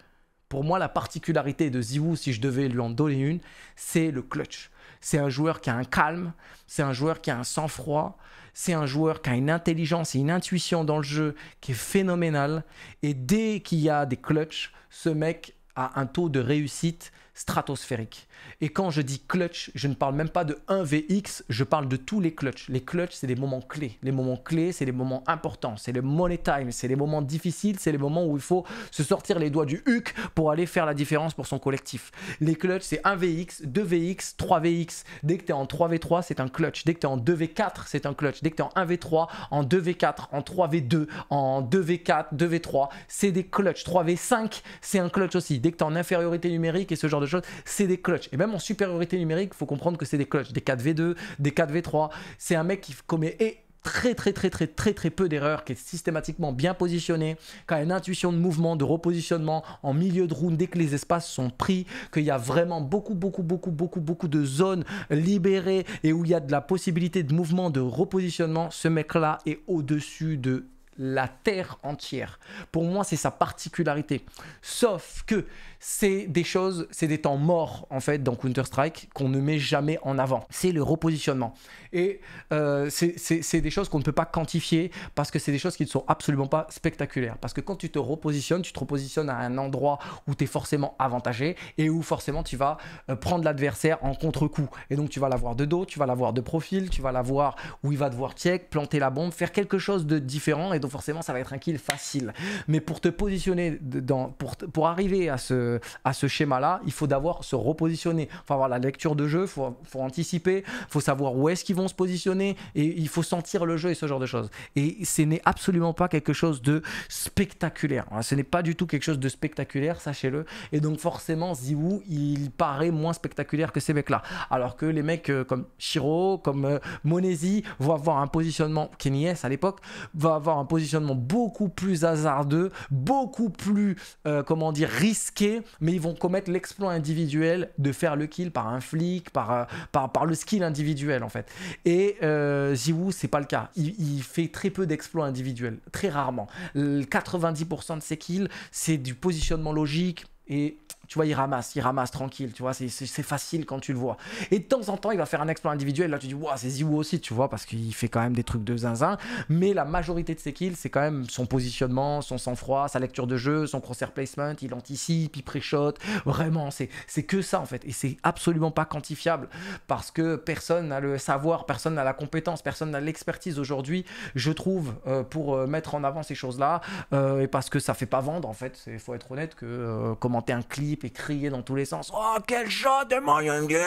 Pour moi, la particularité de Ziwu, si je devais lui en donner une, c'est le clutch. C'est un joueur qui a un calme, c'est un joueur qui a un sang-froid, c'est un joueur qui a une intelligence et une intuition dans le jeu qui est phénoménale. Et dès qu'il y a des clutches, ce mec a un taux de réussite stratosphérique. Et quand je dis clutch, je ne parle même pas de 1VX, je parle de tous les clutches. Les clutches, c'est des moments clés. Les moments clés, c'est les moments importants. C'est le money time, c'est les moments difficiles, c'est les moments où il faut se sortir les doigts du huc pour aller faire la différence pour son collectif. Les clutches, c'est 1VX, 2VX, 3VX. Dès que tu es en 3V3, c'est un clutch. Dès que tu es en 2V4, c'est un clutch. Dès que tu es en 1V3, en 2V4, en 3V2, en 2V4, 2V3, c'est des clutch 3V5, c'est un clutch aussi. Dès que tu es en infériorité numérique et ce genre de choses, c'est des clutchs. Et même en supériorité numérique, faut comprendre que c'est des clutches, des 4v2, des 4v3. C'est un mec qui commet et très très très très très très peu d'erreurs, qui est systématiquement bien positionné, qui a une intuition de mouvement, de repositionnement en milieu de round dès que les espaces sont pris, qu'il y a vraiment beaucoup beaucoup beaucoup beaucoup beaucoup de zones libérées et où il y a de la possibilité de mouvement, de repositionnement. Ce mec-là est au-dessus de la terre entière. Pour moi, c'est sa particularité. Sauf que c'est des choses, c'est des temps morts en fait dans Counter-Strike qu'on ne met jamais en avant. C'est le repositionnement. Et euh, c'est des choses qu'on ne peut pas quantifier parce que c'est des choses qui ne sont absolument pas spectaculaires. Parce que quand tu te repositionnes, tu te repositionnes à un endroit où tu es forcément avantagé et où forcément tu vas euh, prendre l'adversaire en contre-coup. Et donc tu vas l'avoir de dos, tu vas l'avoir de profil, tu vas l'avoir où il va devoir check, planter la bombe, faire quelque chose de différent et donc forcément ça va être un kill facile. Mais pour te positionner dans, pour, pour arriver à ce, à ce schéma-là, il faut d'abord se repositionner. Faut avoir la lecture de jeu, faut, faut anticiper, faut savoir où est-ce qu'ils vont se positionner et il faut sentir le jeu et ce genre de choses. Et ce n'est absolument pas quelque chose de spectaculaire. Hein. Ce n'est pas du tout quelque chose de spectaculaire, sachez-le. Et donc forcément, Ziwu, il paraît moins spectaculaire que ces mecs-là. Alors que les mecs euh, comme Shiro, comme euh, Monesi vont avoir un positionnement, S à l'époque, va avoir un positionnement positionnement beaucoup plus hasardeux, beaucoup plus, euh, comment dire, risqué, mais ils vont commettre l'exploit individuel de faire le kill par un flic, par, euh, par, le skill individuel en fait. Et euh, c'est pas le cas. Il, fait très peu d'exploits individuels, très rarement. 90% de ses kills, c'est du positionnement logique et tu vois, il ramasse, il ramasse tranquille, tu vois, c'est facile quand tu le vois. Et de temps en temps, il va faire un exploit individuel, là tu dis, waouh, c'est Ziwu aussi, tu vois, parce qu'il fait quand même des trucs de zinzin. Mais la majorité de ses kills, c'est quand même son positionnement, son sang-froid, sa lecture de jeu, son crosshair placement, il anticipe, il pré-shot. Vraiment, c'est que ça en fait. Et c'est absolument pas quantifiable parce que personne n'a le savoir, personne n'a la compétence, personne n'a l'expertise aujourd'hui, je trouve, euh, pour euh, mettre en avant ces choses-là. Euh, et parce que ça fait pas vendre en fait. Il faut être honnête que commenter un clip, et crier dans tous les sens Oh, quel shot de Moyengue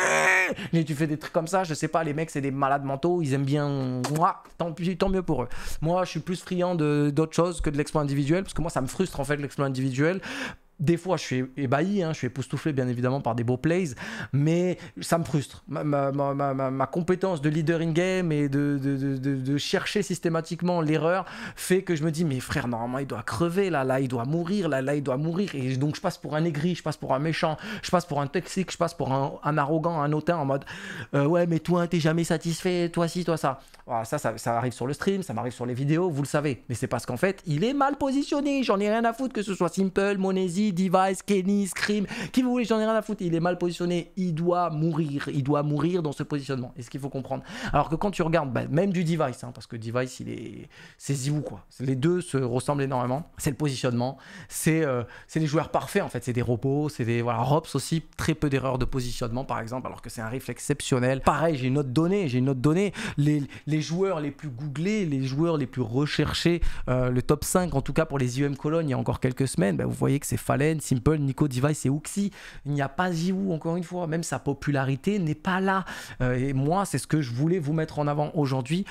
mais tu fais des trucs comme ça, je sais pas, les mecs, c'est des malades mentaux, ils aiment bien. Moi, tant, tant mieux pour eux. Moi, je suis plus friand d'autres choses que de l'exploit individuel, parce que moi, ça me frustre en fait l'exploit individuel, des fois, je suis ébahi, hein, je suis époustouflé bien évidemment par des beaux plays, mais ça me frustre. Ma, ma, ma, ma compétence de leader in game et de, de, de, de chercher systématiquement l'erreur fait que je me dis, mais frère, normalement, il doit crever, là, là, il doit mourir, là, là, il doit mourir. Et donc, je passe pour un aigri, je passe pour un méchant, je passe pour un toxique, je passe pour un, arrogant, un hautain en mode, euh, ouais, mais toi, t'es jamais satisfait, toi, si, toi, ça. Voilà, ça, ça. Ça arrive sur le stream, ça m'arrive sur les vidéos, vous le savez. Mais c'est parce qu'en fait, il est mal positionné. J'en ai rien à foutre que ce soit Simple, Monesi, Device, Kenny, Scream, qui vous voulez, j'en ai rien à foutre. Il est mal positionné, il doit mourir, il doit mourir dans ce positionnement. est ce qu'il faut comprendre. Alors que quand tu regardes, bah, même du Device, hein, parce que Device, il est, c'est vous quoi. Les deux se ressemblent énormément. C'est le positionnement, euh, c'est, les joueurs parfaits en fait, c'est des robots, c'est des voilà, Robs aussi, très peu d'erreurs de positionnement par exemple, alors que c'est un riff exceptionnel. Pareil, j'ai une autre donnée, j'ai une autre donnée. Les, les, joueurs les plus googlés, les joueurs les plus recherchés, euh, le top 5 en tout cas pour les IEM Cologne il y a encore quelques semaines, bah, vous voyez que c'est Simple, Nico Device et Uxie. Il n'y a pas Ziwoo, encore une fois, même sa popularité n'est pas là. Euh, et moi, c'est ce que je voulais vous mettre en avant aujourd'hui,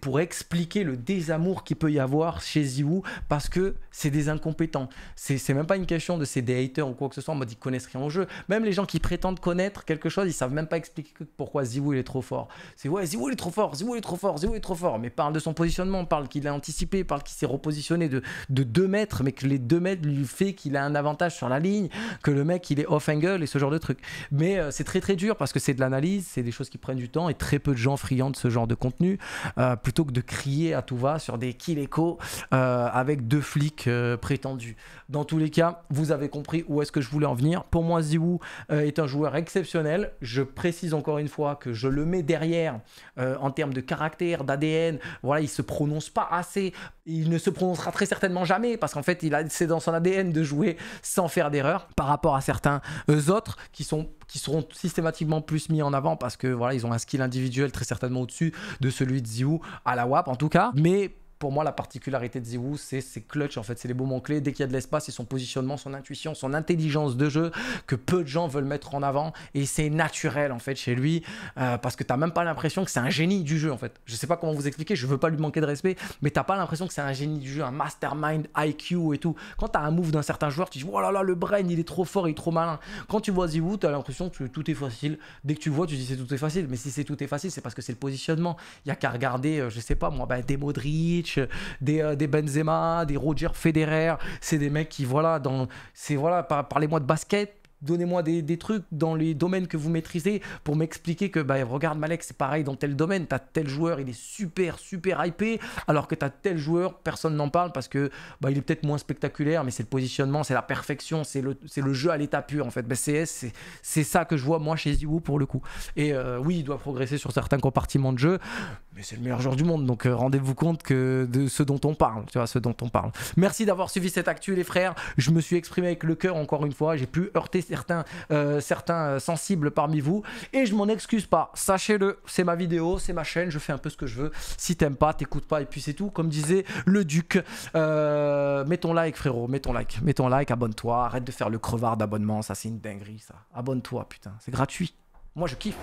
pour expliquer le désamour qu'il peut y avoir chez Ziwoo, parce que c'est des incompétents. C'est même pas une question de c'est des haters ou quoi que ce soit, en mode ils connaissent rien au jeu. Même les gens qui prétendent connaître quelque chose, ils savent même pas expliquer pourquoi Ziwoo il est trop fort. C'est ouais, Ziwoo il est trop fort, Ziwoo il est trop fort, Ziwoo il est trop fort, mais parle de son positionnement, parle qu'il a anticipé, parle qu'il s'est repositionné de, de 2 mètres, mais que les 2 mètres lui fait qu'il a un avantage sur la ligne, que le mec il est off angle et ce genre de truc. Mais euh, c'est très très dur parce que c'est de l'analyse, c'est des choses qui prennent du temps et très peu de gens friands ce genre de contenu euh, plutôt que de crier à tout va sur des kill échos euh, avec deux flics prétendus. Dans tous les cas, vous avez compris où est-ce que je voulais en venir. Pour moi, Ziwoo est un joueur exceptionnel. Je précise encore une fois que je le mets derrière en termes de caractère, d'ADN. Voilà, il se prononce pas assez. Il ne se prononcera très certainement jamais parce qu'en fait, il a c'est dans son ADN de jouer sans faire d'erreur par rapport à certains euh, autres qui sont qui seront systématiquement plus mis en avant parce que voilà ils ont un skill individuel très certainement au-dessus de celui de Ziou à la WAP en tout cas mais pour moi, la particularité de Ziwoo, c'est ses clutches en fait, c'est les moments clés. Dès qu'il y a de l'espace, c'est son positionnement, son intuition, son intelligence de jeu que peu de gens veulent mettre en avant. Et c'est naturel en fait chez lui, euh, parce que t'as même pas l'impression que c'est un génie du jeu en fait. Je sais pas comment vous expliquer, je veux pas lui manquer de respect, mais t'as pas l'impression que c'est un génie du jeu, un mastermind IQ et tout. Quand t'as un move d'un certain joueur, tu dis oh là là, le brain, il est trop fort, il est trop malin. Quand tu vois Ziwoo, t'as l'impression que tout est facile. Dès que tu vois, tu dis c'est tout est facile. Mais si c'est tout est facile, c'est parce que c'est le positionnement. Il y a qu'à regarder, euh, je sais pas moi, ben, bah, des Modric, euh, euh, des, Benzema, des Roger Federer. C'est des mecs qui, voilà, dans, c'est voilà, parlez-moi de basket, donnez-moi des, trucs dans les domaines que vous maîtrisez pour m'expliquer que, bah, regarde Malek, c'est pareil dans tel domaine, t'as tel joueur, il est super, super hypé, alors que t'as tel joueur, personne n'en parle parce que, bah, il est peut-être moins spectaculaire, mais c'est le positionnement, c'est la perfection, c'est le, jeu à l'état pur, en fait. Bah, c'est ça que je vois, moi, chez Ziwoo pour le coup. Et euh, oui, il doit progresser sur certains compartiments de jeu, mais c'est le meilleur joueur du monde, donc euh, rendez-vous compte que de ce dont on parle, tu vois, ce dont on parle. Merci d'avoir suivi cette actu, les frères. Je me suis exprimé avec le cœur encore une fois, j'ai pu heurter certains, euh, certains euh, sensibles parmi vous. Et je m'en excuse pas. Sachez-le, c'est ma vidéo, c'est ma chaîne, je fais un peu ce que je veux. Si t'aimes pas, t'écoutes pas, et puis c'est tout. Comme disait le duc, euh, mets ton like, frérot, mets ton like, mets ton like, abonne-toi, arrête de faire le crevard d'abonnement, ça c'est une dinguerie, ça. Abonne-toi, putain, c'est gratuit. Moi je kiffe.